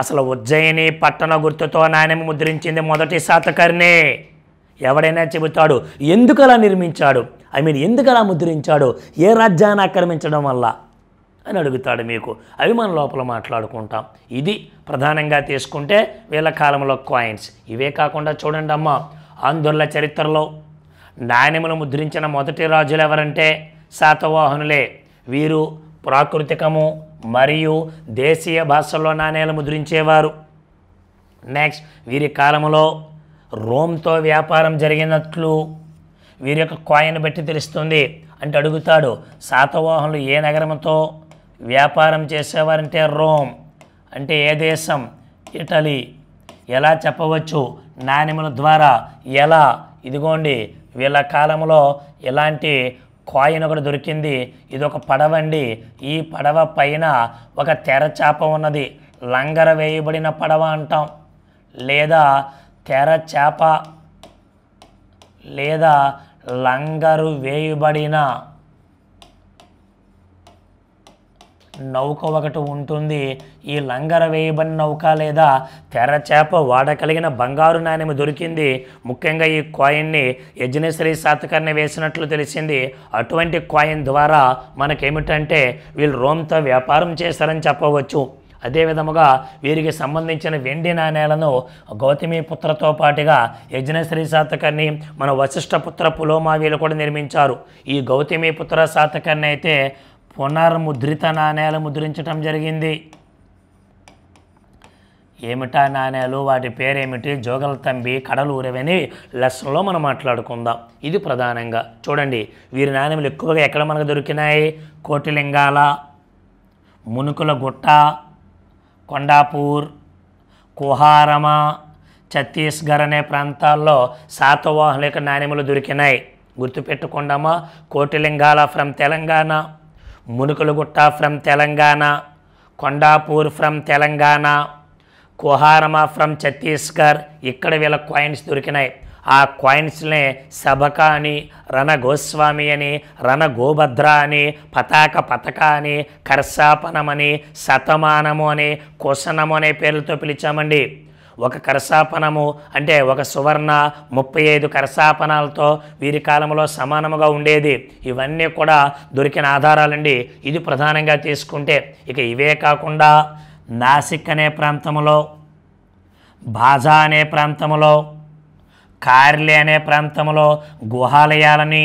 అసలు ఉజ్జయిని పట్టణ గుర్తుతో నాణ్యం ముద్రించింది మొదటి శాతకర్ణే ఎవడైనా చెబుతాడు ఎందుకు అలా నిర్మించాడు ఐ మీన్ ఎందుకు అలా ముద్రించాడు ఏ రాజ్యాన్ని ఆక్రమించడం వల్ల అని అడుగుతాడు మీకు అవి మన లోపల మాట్లాడుకుంటాం ఇది ప్రధానంగా తీసుకుంటే వీళ్ళ కాలంలో కాయిన్స్ ఇవే కాకుండా చూడండి అమ్మ ఆంధ్రుల చరిత్రలో నాణ్యములు ముద్రించిన మొదటి రాజులు ఎవరంటే శాతవాహనులే వీరు ప్రాకృతికము మరియు దేశీయ భాషల్లో నాణ్యాలు ముద్రించేవారు నెక్స్ట్ వీరి కాలంలో రోమ్తో వ్యాపారం జరిగినట్లు వీరి యొక్క కాయిన్ బట్టి తెలుస్తుంది అంటే అడుగుతాడు శాతవాహనులు ఏ నగరంతో వ్యాపారం చేసేవారంటే రోమ్ అంటే ఏ దేశం ఇటలీ ఎలా చెప్పవచ్చు నాణ్యముల ద్వారా ఎలా ఇదిగోండి వీళ్ళ కాలంలో ఇలాంటి కాయిన్ ఒకటి దొరికింది ఇది ఒక పడవ అండి ఈ పడవ పైన ఒక తెరచాప ఉన్నది లంగర వేయబడిన పడవ అంటాం లేదా తెరచాప లేదా లంగరు వేయబడిన నౌక ఒకటి ఉంటుంది ఈ లంగర వేయబడిన నౌక లేదా తెరచేప వాడగలిగిన బంగారు నాణ్యం దొరికింది ముఖ్యంగా ఈ కాయిన్ని యజ్ఞశ్రీ శాతకర్ణి వేసినట్లు తెలిసింది అటువంటి కాయిన్ ద్వారా మనకేమిటంటే వీళ్ళు రోమ్తో వ్యాపారం చేశారని చెప్పవచ్చు అదేవిధముగా వీరికి సంబంధించిన వెండి నాణేలను గౌతమిపుత్రతో పాటుగా యజ్ఞశ్రీ శాతకర్ణి మన వశిష్ఠపుత్ర పులోమావీలు కూడా నిర్మించారు ఈ గౌతమిపుత్ర శాతకర్ణి అయితే పునర్ముద్రిత నాణేలు ముద్రించటం జరిగింది ఏమిటా నాణేలు వాటి పేరేమిటి జోగల తంబి కడలూరవని లెసన్లో మనం మాట్లాడుకుందాం ఇది ప్రధానంగా చూడండి వీరి నాణ్యములు ఎక్కువగా ఎక్కడ మనకు దొరికినాయి కోటిలింగాల మునుకుల గుట్ట కొండాపూర్ కుహారమ ఛత్తీస్గఢ్ అనే ప్రాంతాల్లో శాతవాహుల యొక్క నాణ్యములు దొరికినాయి గుర్తుపెట్టుకుందామా Kotilingala from Telangana Munukulagutta from Telangana Kondapur from Telangana Kohrama from Chhattisgarh ఇక్కడ వీళ్ళ కాయిన్స్ దొరికినాయి ఆ కాయిన్స్నే సబకా అని రణగోస్వామి అని రణగోభద్ర అని పతాక పతక అని కర్సాపనమని శతమానము అని కుసనము అనే పేర్లతో పిలిచామండి ఒక కరసాపనము అంటే ఒక సువర్ణ ముప్పై ఐదు కరసాపనాలతో వీరి కాలంలో సమానముగా ఉండేది ఇవన్నీ కూడా దొరికిన ఆధారాలండి ఇది ప్రధానంగా తీసుకుంటే ఇక ఇవే కాకుండా నాసిక్ అనే ప్రాంతంలో బాజా అనే ప్రాంతంలో కార్లే అనే ప్రాంతంలో గుహాలయాలని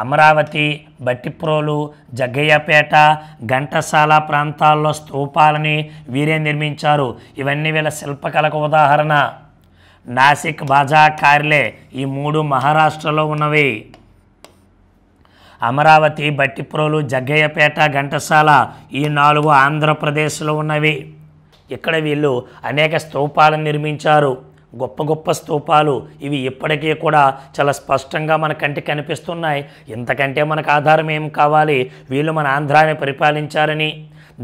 అమరావతి బట్టిప్రోలు జగ్గయ్యపేట ఘంటసాల ప్రాంతాల్లో స్థూపాలని వీరే నిర్మించారు ఇవన్నీ వీళ్ళ శిల్పకళకు ఉదాహరణ నాసిక్ బాజా కార్లే ఈ మూడు మహారాష్ట్రలో ఉన్నవి అమరావతి బట్టిప్రోలు జగ్గయ్యపేట ఘంటసాల ఈ నాలుగు ఆంధ్రప్రదేశ్లో ఉన్నవి ఇక్కడ వీళ్ళు అనేక స్థూపాలను నిర్మించారు గొప్ప గొప్ప స్తూపాలు ఇవి ఇప్పటికీ కూడా చాలా స్పష్టంగా మన కంటికి కనిపిస్తున్నాయి ఇంతకంటే మనకు ఆధారం ఏం కావాలి వీళ్ళు మన ఆంధ్రాన్ని పరిపాలించారని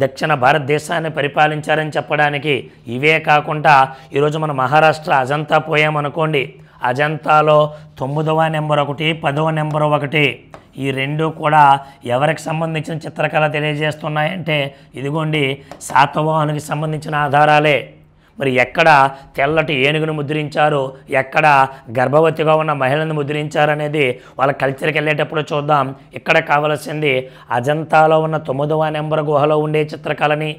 దక్షిణ భారతదేశాన్ని పరిపాలించారని చెప్పడానికి ఇవే కాకుండా ఈరోజు మన మహారాష్ట్ర అజంతా పోయామనుకోండి అజంతాలో తొమ్మిదవ నెంబర్ ఒకటి పదవ నెంబర్ ఒకటి ఈ రెండు కూడా ఎవరికి సంబంధించిన చిత్రకళ తెలియజేస్తున్నాయంటే ఇదిగోండి సాతవాహనికి సంబంధించిన ఆధారాలే మరి ఎక్కడ తెల్లటి ఏనుగును ముద్రించారు ఎక్కడ గర్భవతిగా ఉన్న మహిళను ముద్రించారనేది వాళ్ళ కల్చర్కి వెళ్ళేటప్పుడు చూద్దాం ఇక్కడ కావలసింది అజంతాలో ఉన్న తొమ్మిదవ నెంబర్ గుహలో ఉండే చిత్రకళని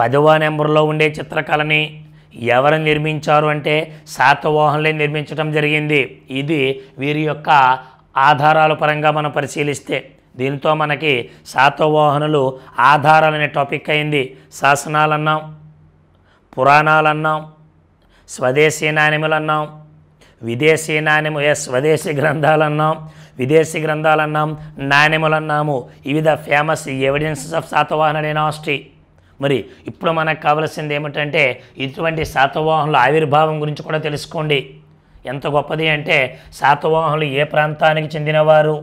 పదవ నెంబర్లో ఉండే చిత్రకళని ఎవరు నిర్మించారు అంటే శాతవాహనులే నిర్మించడం జరిగింది ఇది వీరి యొక్క ఆధారాల పరంగా మనం పరిశీలిస్తే దీంతో మనకి శాతవాహనులు ఆధారాలనే టాపిక్ అయింది శాసనాలన్నాం పురాణాలు అన్నాం స్వదేశీ నాణ్యములు అన్నాం విదేశీ నాణ్యము స్వదేశీ గ్రంథాలు అన్నాం విదేశీ గ్రంథాలు అన్నాం నాణ్యములు అన్నాము famous evidences of Satavahana dynasty మరి ఇప్పుడు మనకు కావలసింది ఏమిటంటే ఇటువంటి శాతవాహనుల ఆవిర్భావం గురించి కూడా తెలుసుకోండి ఎంత గొప్పది అంటే శాతవాహనులు ఏ ప్రాంతానికి చెందినవారు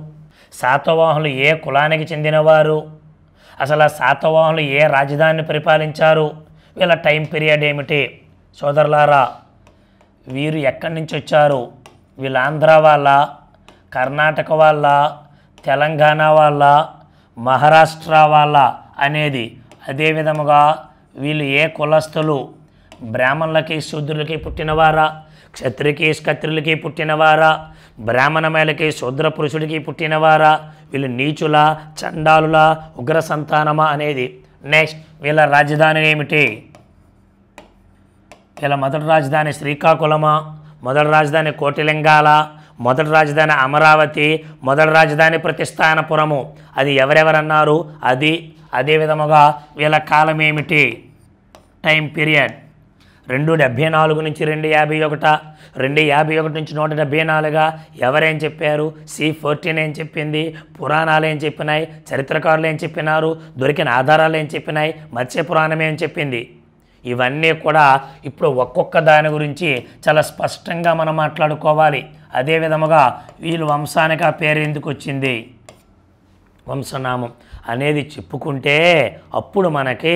శాతవాహనులు ఏ కులానికి చెందినవారు అసలు ఆ శాతవాహనులు ఏ రాజధానిని పరిపాలించారు వీళ్ళ టైం పీరియడ్ ఏమిటి సోదరులారా వీరు ఎక్కడి నుంచి వచ్చారు వీళ్ళు ఆంధ్ర వాళ్ళ కర్ణాటక వాళ్ళ తెలంగాణ వాళ్ళ మహారాష్ట్ర వాళ్ళ అనేది అదేవిధముగా వీళ్ళు ఏ కులస్తులు బ్రాహ్మణులకి శూద్రులకి పుట్టినవారా క్షత్రికి క్షత్రులకి పుట్టినవారా బ్రాహ్మణమేళకి శూద్ర పురుషుడికి పుట్టినవారా వీళ్ళు నీచుల చండాలుల ఉగ్ర సంతానమా అనేది నెక్స్ట్ వీళ్ళ రాజధాని ఏమిటి ఇలా మొదటి రాజధాని శ్రీకాకుళము మొదటి రాజధాని కోటిలింగాల మొదటి రాజధాని అమరావతి మొదటి రాజధాని ప్రతిష్టానపురము అది ఎవరెవరన్నారు అది అదే విధముగా వీళ్ళ కాలం ఏమిటి టైం పీరియడ్ రెండు డెబ్భై నాలుగు నుంచి రెండు యాభై ఒకట రెండు యాభై ఒకటి నుంచి నూట డెబ్భై నాలుగుగా ఎవరేం చెప్పారు సి ఫోర్టీన్ ఏం చెప్పింది పురాణాలు ఏం చెప్పినాయి చరిత్రకారులు ఏం చెప్పినారు దొరికిన ఆధారాలు ఏం చెప్పినాయి మత్స్య పురాణం ఏం చెప్పింది ఇవన్నీ కూడా ఇప్పుడు ఒక్కొక్క దాని గురించి చాలా స్పష్టంగా మనం మాట్లాడుకోవాలి అదేవిధముగా వీళ్ళు వంశానికి ఆ పేరు ఎందుకు వచ్చింది వంశనామం అనేది చెప్పుకుంటే అప్పుడు మనకి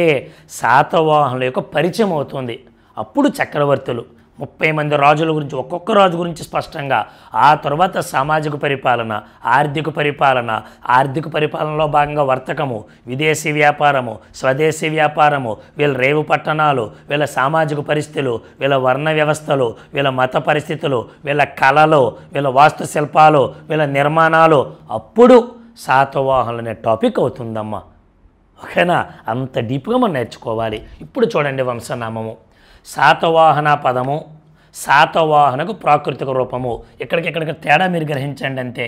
శాతవాహనుల యొక్క పరిచయం అవుతుంది అప్పుడు చక్రవర్తులు ముప్పై మంది రాజుల గురించి ఒక్కొక్క రాజు గురించి స్పష్టంగా ఆ తర్వాత సామాజిక పరిపాలన ఆర్థిక పరిపాలన ఆర్థిక పరిపాలనలో భాగంగా వర్తకము విదేశీ వ్యాపారము స్వదేశీ వ్యాపారము వీళ్ళ రేవు పట్టణాలు వీళ్ళ సామాజిక పరిస్థితులు వీళ్ళ వర్ణ వ్యవస్థలు వీళ్ళ మత పరిస్థితులు వీళ్ళ కళలు వీళ్ళ వాస్తుశిల్పాలు వీళ్ళ నిర్మాణాలు అప్పుడు శాతవాహనులు అనే టాపిక్ అవుతుందమ్మా ఓకేనా అంత డీప్గా మనం నేర్చుకోవాలి ఇప్పుడు చూడండి వంశనామము శాతవాహన పదము శాతవాహనకు ప్రాకృతిక రూపము ఇక్కడికిక్కడికి తేడా మీరు గ్రహించండి అంతే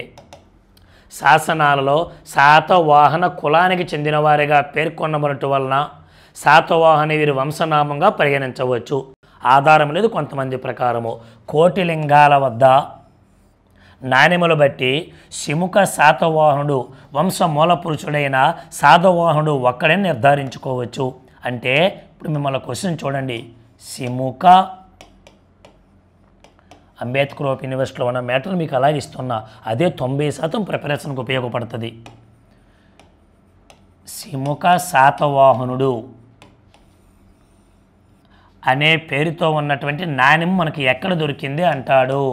శాసనాలలో శాతవాహన కులానికి చెందినవారిగా పేర్కొనబడటం వలన శాతవాహని వీరి వంశనామంగా పరిగణించవచ్చు ఆధారం లేదు కొంతమంది ప్రకారము కోటిలింగాల వద్ద నాణ్యములు బట్టి సిముఖ శాతవాహనుడు వంశ మూల పురుషుడైన సాధవాహనుడు ఒక్కడే నిర్ధారించుకోవచ్చు అంటే ఇప్పుడు మిమ్మల్ని క్వశ్చన్ చూడండి సిముక అంబేద్కర్ ఓపెన్ యూనివర్సిటీలో ఉన్న మ్యాటర్ మీకు అలాగే ఇస్తున్నా అదే తొంభై శాతం ప్రిపరేషన్కి ఉపయోగపడుతుంది సిముక శాతవాహనుడు అనే పేరుతో ఉన్నటువంటి నాణ్యం మనకి ఎక్కడ దొరికింది అంటాడు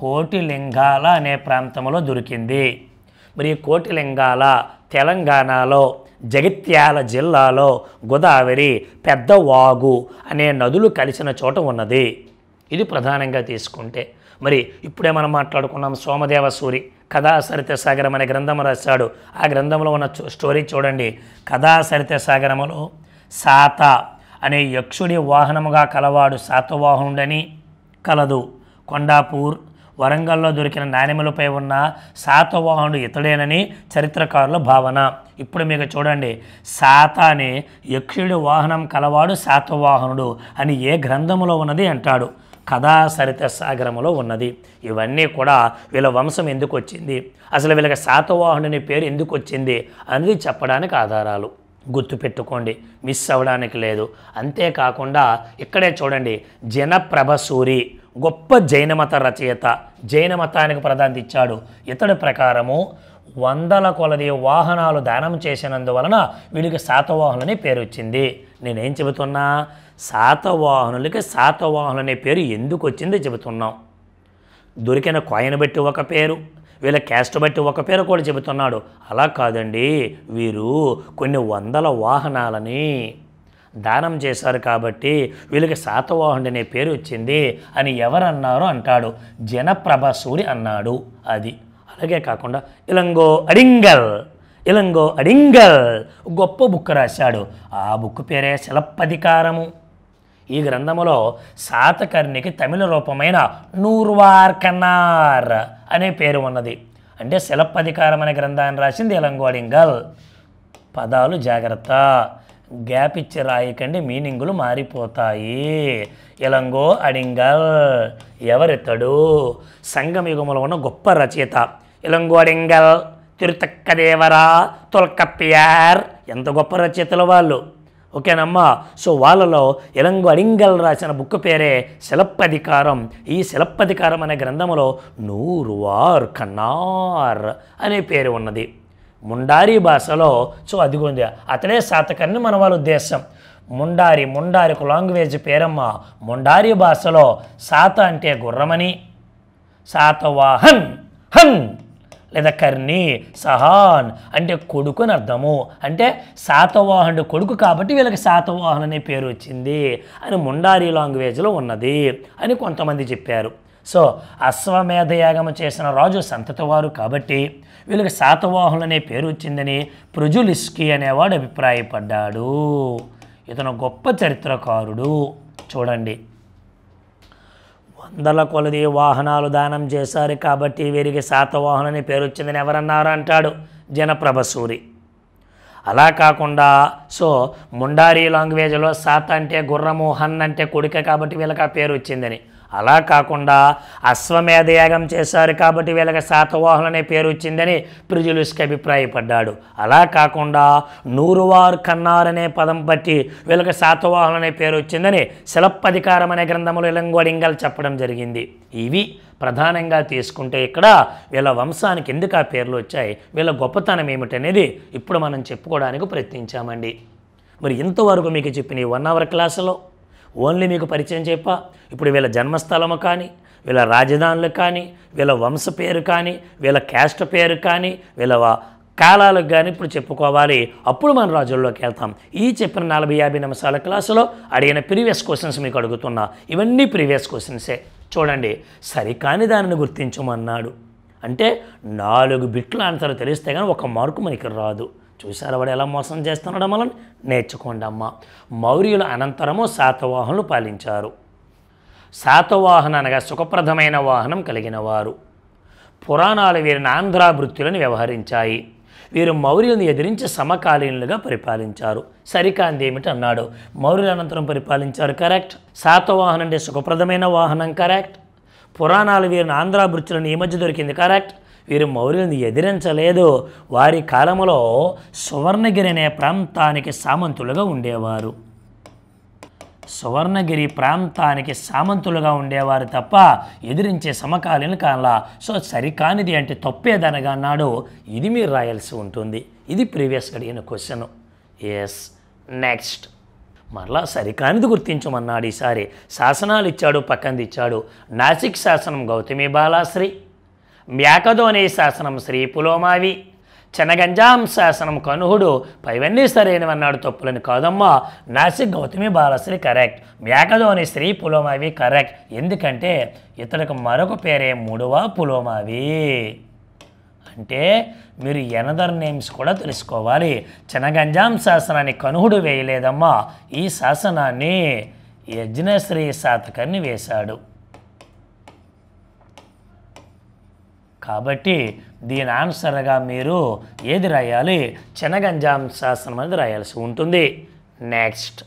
కోటిలింగాల అనే ప్రాంతంలో దొరికింది మరి కోటిలింగాల తెలంగాణలో జగిత్యాల జిల్లాలో గోదావరి పెద్ద వాగు అనే నదులు కలిసిన చోట ఉన్నది ఇది ప్రధానంగా తీసుకుంటే మరి ఇప్పుడే మనం మాట్లాడుకున్నాం సోమదేవ సూరి కథా సరిత సాగరం అనే గ్రంథం రాశాడు ఆ గ్రంథంలో ఉన్న స్టోరీ చూడండి కథా సరిత సాగరములో సాత అనే యక్షుడి వాహనముగా కలవాడు సాతవాహనుడని కలదు కొండాపూర్ వరంగల్లో దొరికిన నాణెములపై ఉన్న శాతవాహనుడు ఇతడేనని చరిత్రకారుల భావన ఇప్పుడు మీకు చూడండి శాత అనే యక్షుడి వాహనం కలవాడు శాతవాహనుడు అని ఏ గ్రంథములో ఉన్నది అంటాడు కథా సరిత సాగరములో ఉన్నది ఇవన్నీ కూడా వీళ్ళ వంశం ఎందుకు వచ్చింది అసలు వీళ్ళకి శాతవాహనుని పేరు ఎందుకు వచ్చింది అనేది చెప్పడానికి ఆధారాలు గుర్తుపెట్టుకోండి మిస్ అవ్వడానికి లేదు అంతేకాకుండా ఇక్కడే చూడండి జనప్రభసూరి గొప్ప జైనమత రచయిత జైనమతానికి ప్రాధాన్యత ఇచ్చాడు ఇతడి ప్రకారము వందల కొలది వాహనాలు దానం చేసినందువలన వీళ్ళకి శాతవాహనులనే పేరు వచ్చింది నేనేం చెబుతున్నా శాతవాహనులకి శాతవాహనులు అనే పేరు ఎందుకు వచ్చిందో చెబుతున్నాం దొరికిన కాయను బట్టి ఒక పేరు వీళ్ళ క్యాస్ట్ బట్టి ఒక పేరు కూడా చెబుతున్నాడు అలా కాదండి వీరు కొన్ని వందల వాహనాలని దానం చేశారు కాబట్టి వీళ్ళకి శాతవాహనుడు అనే పేరు వచ్చింది అని ఎవరన్నారో అంటాడు జనప్రభసూరి అన్నాడు అది అలాగే కాకుండా ఇలంగో అడింగల్ ఇలంగో అడింగల్ గొప్ప బుక్ రాశాడు ఆ బుక్ పేరే శిలప్పధికారము ఈ గ్రంథములో శాతకర్ణికి తమిళ రూపమైన నూర్వార్కనార్ అనే పేరు ఉన్నది అంటే శిలప్పధికారం అనే గ్రంథాన్ని రాసింది ఇలంగో అడింగల్ పదాలు జాగ్రత్త గ్యాప్ ఇచ్చి రాయకండి మీనింగులు మారిపోతాయి ఇలంగో అడింగల్ ఎవరితడు సంగమయుగములో ఉన్న గొప్ప రచయిత ఇలంగో అడింగల్ తిరుతక్కదేవరా తొలకప్పియార్ ఎంత గొప్ప రచయితలు వాళ్ళు ఓకేనమ్మా సో వాళ్ళలో ఇలంగు అడింగల్ రాసిన బుక్ పేరే శిలప్పధికారం ఈ శిలప్పధికారం అనే గ్రంథంలో నూరువార్ కన్నార్ అనే పేరు ఉన్నది ముండారి భాషలో సో అదిగోంది అతడే శాతకర్ణి మన వాళ్ళ ఉద్దేశం ముండారి ముండారికు లాంగ్వేజ్ పేరమ్మ ముండారి భాషలో సాత అంటే గుర్రమని సాతవాహన్ హన్ లేదా కర్ణి సహాన్ అంటే కొడుకు అని అర్థము అంటే శాతవాహనుడు కొడుకు కాబట్టి వీళ్ళకి శాతవాహన్ అనే పేరు వచ్చింది అని ముండారి లాంగ్వేజ్లో ఉన్నది అని కొంతమంది చెప్పారు సో అశ్వమేధయాగము చేసిన రాజు వారు కాబట్టి వీళ్ళకి శాతవాహులు అనే పేరు వచ్చిందని ప్రజులిస్కి అనేవాడు అభిప్రాయపడ్డాడు ఇతను గొప్ప చరిత్రకారుడు చూడండి వందల కొలది వాహనాలు దానం చేశారు కాబట్టి వీరికి శాతవాహులు అని పేరు వచ్చిందని ఎవరన్నారు అంటాడు జనప్రభ సూరి అలా కాకుండా సో ముండారీ లాంగ్వేజ్లో సాత అంటే గుర్రము హన్ అంటే కొడుక కాబట్టి వీళ్ళకి ఆ పేరు వచ్చిందని అలా కాకుండా అశ్వమేధ యాగం చేశారు కాబట్టి వీళ్ళకి శాతవాహులు అనే పేరు వచ్చిందని ప్రిజులుస్కి అభిప్రాయపడ్డాడు అలా కాకుండా నూరువారు కన్నారనే పదం బట్టి వీళ్ళకి శాతవాహులు అనే పేరు వచ్చిందని శిలప్పధికారం అనే గ్రంథములు ఇలంగోడింగల్ చెప్పడం జరిగింది ఇవి ప్రధానంగా తీసుకుంటే ఇక్కడ వీళ్ళ వంశానికి ఎందుకు ఆ పేర్లు వచ్చాయి వీళ్ళ గొప్పతనం ఏమిటనేది ఇప్పుడు మనం చెప్పుకోవడానికి ప్రయత్నించామండి మరి ఇంతవరకు మీకు చెప్పిన ఈ వన్ అవర్ క్లాసులో ఓన్లీ మీకు పరిచయం చెప్ప ఇప్పుడు వీళ్ళ జన్మస్థలము కానీ వీళ్ళ రాజధానులు కానీ వీళ్ళ వంశ పేరు కానీ వీళ్ళ క్యాస్ట్ పేరు కానీ వీళ్ళ కాలాలకు కానీ ఇప్పుడు చెప్పుకోవాలి అప్పుడు మన రాజుల్లోకి వెళ్తాం ఈ చెప్పిన నలభై యాభై నిమిషాల క్లాసులో అడిగిన ప్రీవియస్ క్వశ్చన్స్ మీకు అడుగుతున్నా ఇవన్నీ ప్రీవియస్ క్వశ్చన్సే చూడండి సరికాని దానిని గుర్తించమన్నాడు అంటే నాలుగు బిట్ల ఆన్సర్ తెలిస్తే కానీ ఒక మార్కు మనకి రాదు చూశారు వాడు ఎలా మోసం చేస్తున్నాడు అమ్మలను నేర్చుకోండి అమ్మ మౌర్యుల అనంతరము శాతవాహనులు పాలించారు శాతవాహన అనగా సుఖప్రదమైన వాహనం కలిగిన వారు పురాణాలు వీరిని ఆంధ్రాభృత్తులను వ్యవహరించాయి వీరు మౌర్యులను ఎదిరించి సమకాలీనులుగా పరిపాలించారు సరికాంది ఏమిటి అన్నాడు మౌర్యుల అనంతరం పరిపాలించారు కరెక్ట్ శాతవాహనం అంటే సుఖప్రదమైన వాహనం కరెక్ట్ పురాణాలు వీరిని ఆంధ్రాభృత్తులను ఈ మధ్య దొరికింది కరెక్ట్ వీరు మౌర్యుల్ని ఎదిరించలేదు వారి కాలంలో సువర్ణగిరి అనే ప్రాంతానికి సామంతులుగా ఉండేవారు సువర్ణగిరి ప్రాంతానికి సామంతులుగా ఉండేవారు తప్ప ఎదిరించే సమకాలీన కాల సో సరికానిది అంటే తప్పేదనగా అన్నాడు ఇది మీరు రాయాల్సి ఉంటుంది ఇది ప్రీవియస్ అడిగిన క్వశ్చన్ ఎస్ నెక్స్ట్ మరలా సరికానిది గుర్తించమన్నాడు ఈసారి శాసనాలు ఇచ్చాడు పక్కంది ఇచ్చాడు నాసిక్ శాసనం గౌతమి బాలాశ్రీ మ్యాకదోనే శాసనం శ్రీ పులోమావి చెనగంజాం శాసనం కనుహుడు పైవన్నీ సరైనవన్నాడు తప్పులని కాదమ్మా నాసిక్ గౌతమి బాలశ్రీ కరెక్ట్ మేకలోని శ్రీ పులోమావి కరెక్ట్ ఎందుకంటే ఇతడికి మరొక పేరే మూడవ పులోమావి అంటే మీరు ఎనదర్ నేమ్స్ కూడా తెలుసుకోవాలి చెనగంజాం శాసనాన్ని కనుహుడు వేయలేదమ్మా ఈ శాసనాన్ని యజ్ఞశ్రీ శాతకర్ని వేశాడు కాబట్టి దీని ఆన్సర్గా మీరు ఏది రాయాలి చిన్నగంజాం శాసనం అనేది రాయాల్సి ఉంటుంది నెక్స్ట్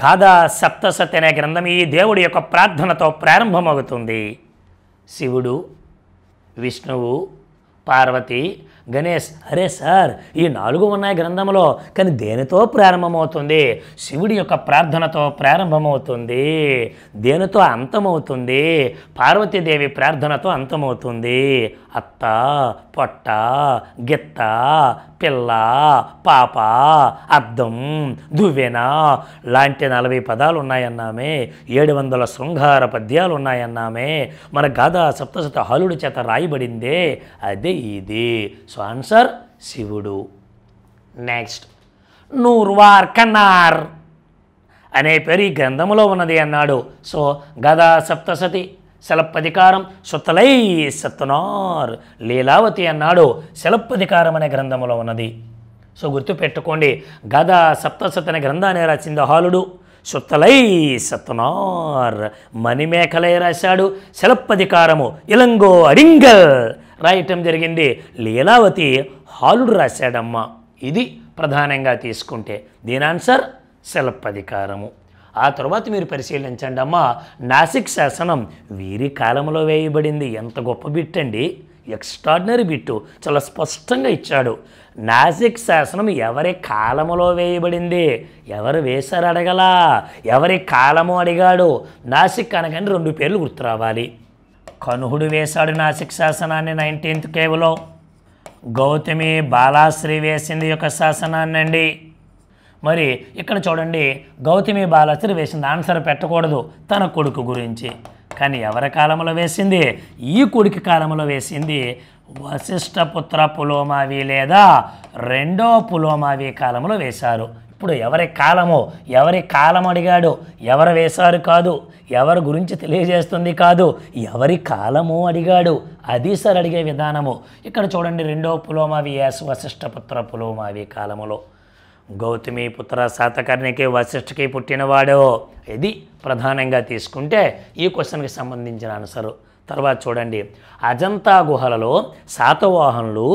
గాథ సప్తసతి అనే గ్రంథం ఈ దేవుడి యొక్క ప్రార్థనతో ప్రారంభమవుతుంది శివుడు విష్ణువు పార్వతి గణేష్ అరే సార్ ఈ నాలుగు ఉన్నాయి గ్రంథంలో కానీ దేనితో ప్రారంభమవుతుంది శివుడి యొక్క ప్రార్థనతో ప్రారంభమవుతుంది దేనితో అంతమవుతుంది పార్వతీదేవి ప్రార్థనతో అంతమవుతుంది అత్త పొట్ట గిత్త పిల్ల పాప అద్దం దువ్వెన లాంటి నలభై పదాలు ఉన్నాయన్నామే ఏడు వందల శృంగార పద్యాలు ఉన్నాయన్నామే మన గాథ సప్తశత హలుడి చేత రాయబడిందే అదే ఇది సో ఆన్సర్ శివుడు నెక్స్ట్ నూర్వార్ కన్నార్ అనే పేరు ఈ గ్రంథములో ఉన్నది అన్నాడు సో గదా సప్తసతి శలప్పధికారం సుతలై సత్తునార్ లీలావతి అన్నాడు శలప్పధికారం అనే గ్రంథములో ఉన్నది సో గుర్తుపెట్టుకోండి గద సప్తసతి అనే గ్రంథాన్ని రాసింది హాలుడు సుత్తలై సత్తునార్ మణిమేఖలై రాశాడు శలప్పధికారము ఇలంగో అడింగల్ రాయటం జరిగింది లీలావతి హాలుడు రాశాడమ్మా ఇది ప్రధానంగా తీసుకుంటే దీని ఆన్సర్ శిల్పధికారము ఆ తర్వాత మీరు పరిశీలించండి అమ్మ నాసిక్ శాసనం వీరి కాలంలో వేయబడింది ఎంత గొప్ప బిట్ అండి ఎక్స్ట్రాడినరీ బిట్టు చాలా స్పష్టంగా ఇచ్చాడు నాసిక్ శాసనం ఎవరి కాలములో వేయబడింది ఎవరు వేశారు అడగలా ఎవరి కాలము అడిగాడు నాసిక్ అనగానే రెండు పేర్లు గుర్తు రావాలి కనుహుడు వేశాడు నా శిక్షాసనాన్ని నైన్టీన్త్ కేవలో గౌతమి బాలాశ్రీ వేసింది యొక్క శాసనాన్ని అండి మరి ఇక్కడ చూడండి గౌతమి బాలాశ్రీ వేసింది ఆన్సర్ పెట్టకూడదు తన కొడుకు గురించి కానీ ఎవరి కాలంలో వేసింది ఈ కొడుకు కాలంలో వేసింది వశిష్ఠపుత్ర పులోమావి లేదా రెండో పులోమావి కాలంలో వేశారు ఇప్పుడు ఎవరి కాలమో ఎవరి కాలం అడిగాడు ఎవరు వేశారు కాదు ఎవరి గురించి తెలియజేస్తుంది కాదు ఎవరి కాలము అడిగాడు అది సార్ అడిగే విధానము ఇక్కడ చూడండి రెండో పులోమావి యాస్ వశిష్ఠపుత్ర పులోమావి కాలములో గౌతమి పుత్ర శాతకర్ణికి వశిష్ఠకి పుట్టినవాడు ఇది ప్రధానంగా తీసుకుంటే ఈ క్వశ్చన్కి సంబంధించిన ఆన్సరు తర్వాత చూడండి అజంతా గుహలలో శాతవాహనులు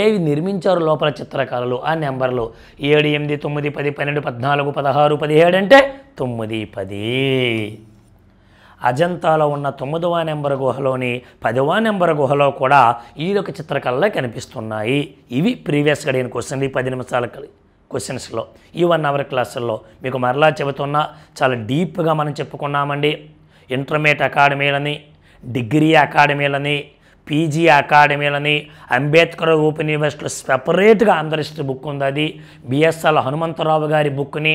ఏవి నిర్మించారు లోపల చిత్రకళలు ఆ నెంబర్లు ఏడు ఎనిమిది తొమ్మిది పది పన్నెండు పద్నాలుగు పదహారు పదిహేడు అంటే తొమ్మిది పది అజంతాలో ఉన్న తొమ్మిదవ నెంబర్ గుహలోని పదవ నెంబర్ గుహలో కూడా ఈ యొక్క చిత్రకళలే కనిపిస్తున్నాయి ఇవి ప్రీవియస్గా నేను ఈ పది నిమిషాల క్వశ్చన్స్లో ఈ వన్ అవర్ క్లాసుల్లో మీకు మరలా చెబుతున్నా చాలా డీప్గా మనం చెప్పుకున్నామండి ఇంటర్మీడియట్ అకాడమీలని డిగ్రీ అకాడమీలని పీజీ అకాడమీలని అంబేద్కర్ ఓపెన్ యూనివర్సిటీలో సెపరేట్గా అందరిస్ట్ బుక్ ఉంది అది బిఎస్ఎల్ హనుమంతరావు గారి బుక్ని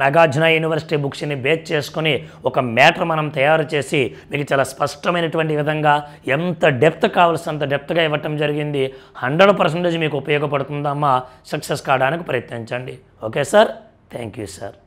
నాగార్జున యూనివర్సిటీ బుక్స్ని బేస్ చేసుకుని ఒక మ్యాటర్ మనం తయారు చేసి మీకు చాలా స్పష్టమైనటువంటి విధంగా ఎంత డెప్త్ కావాల్సినంత డెప్త్గా ఇవ్వటం జరిగింది హండ్రెడ్ పర్సెంటేజ్ మీకు ఉపయోగపడుతుందమ్మా సక్సెస్ కావడానికి ప్రయత్నించండి okay sir thank you sir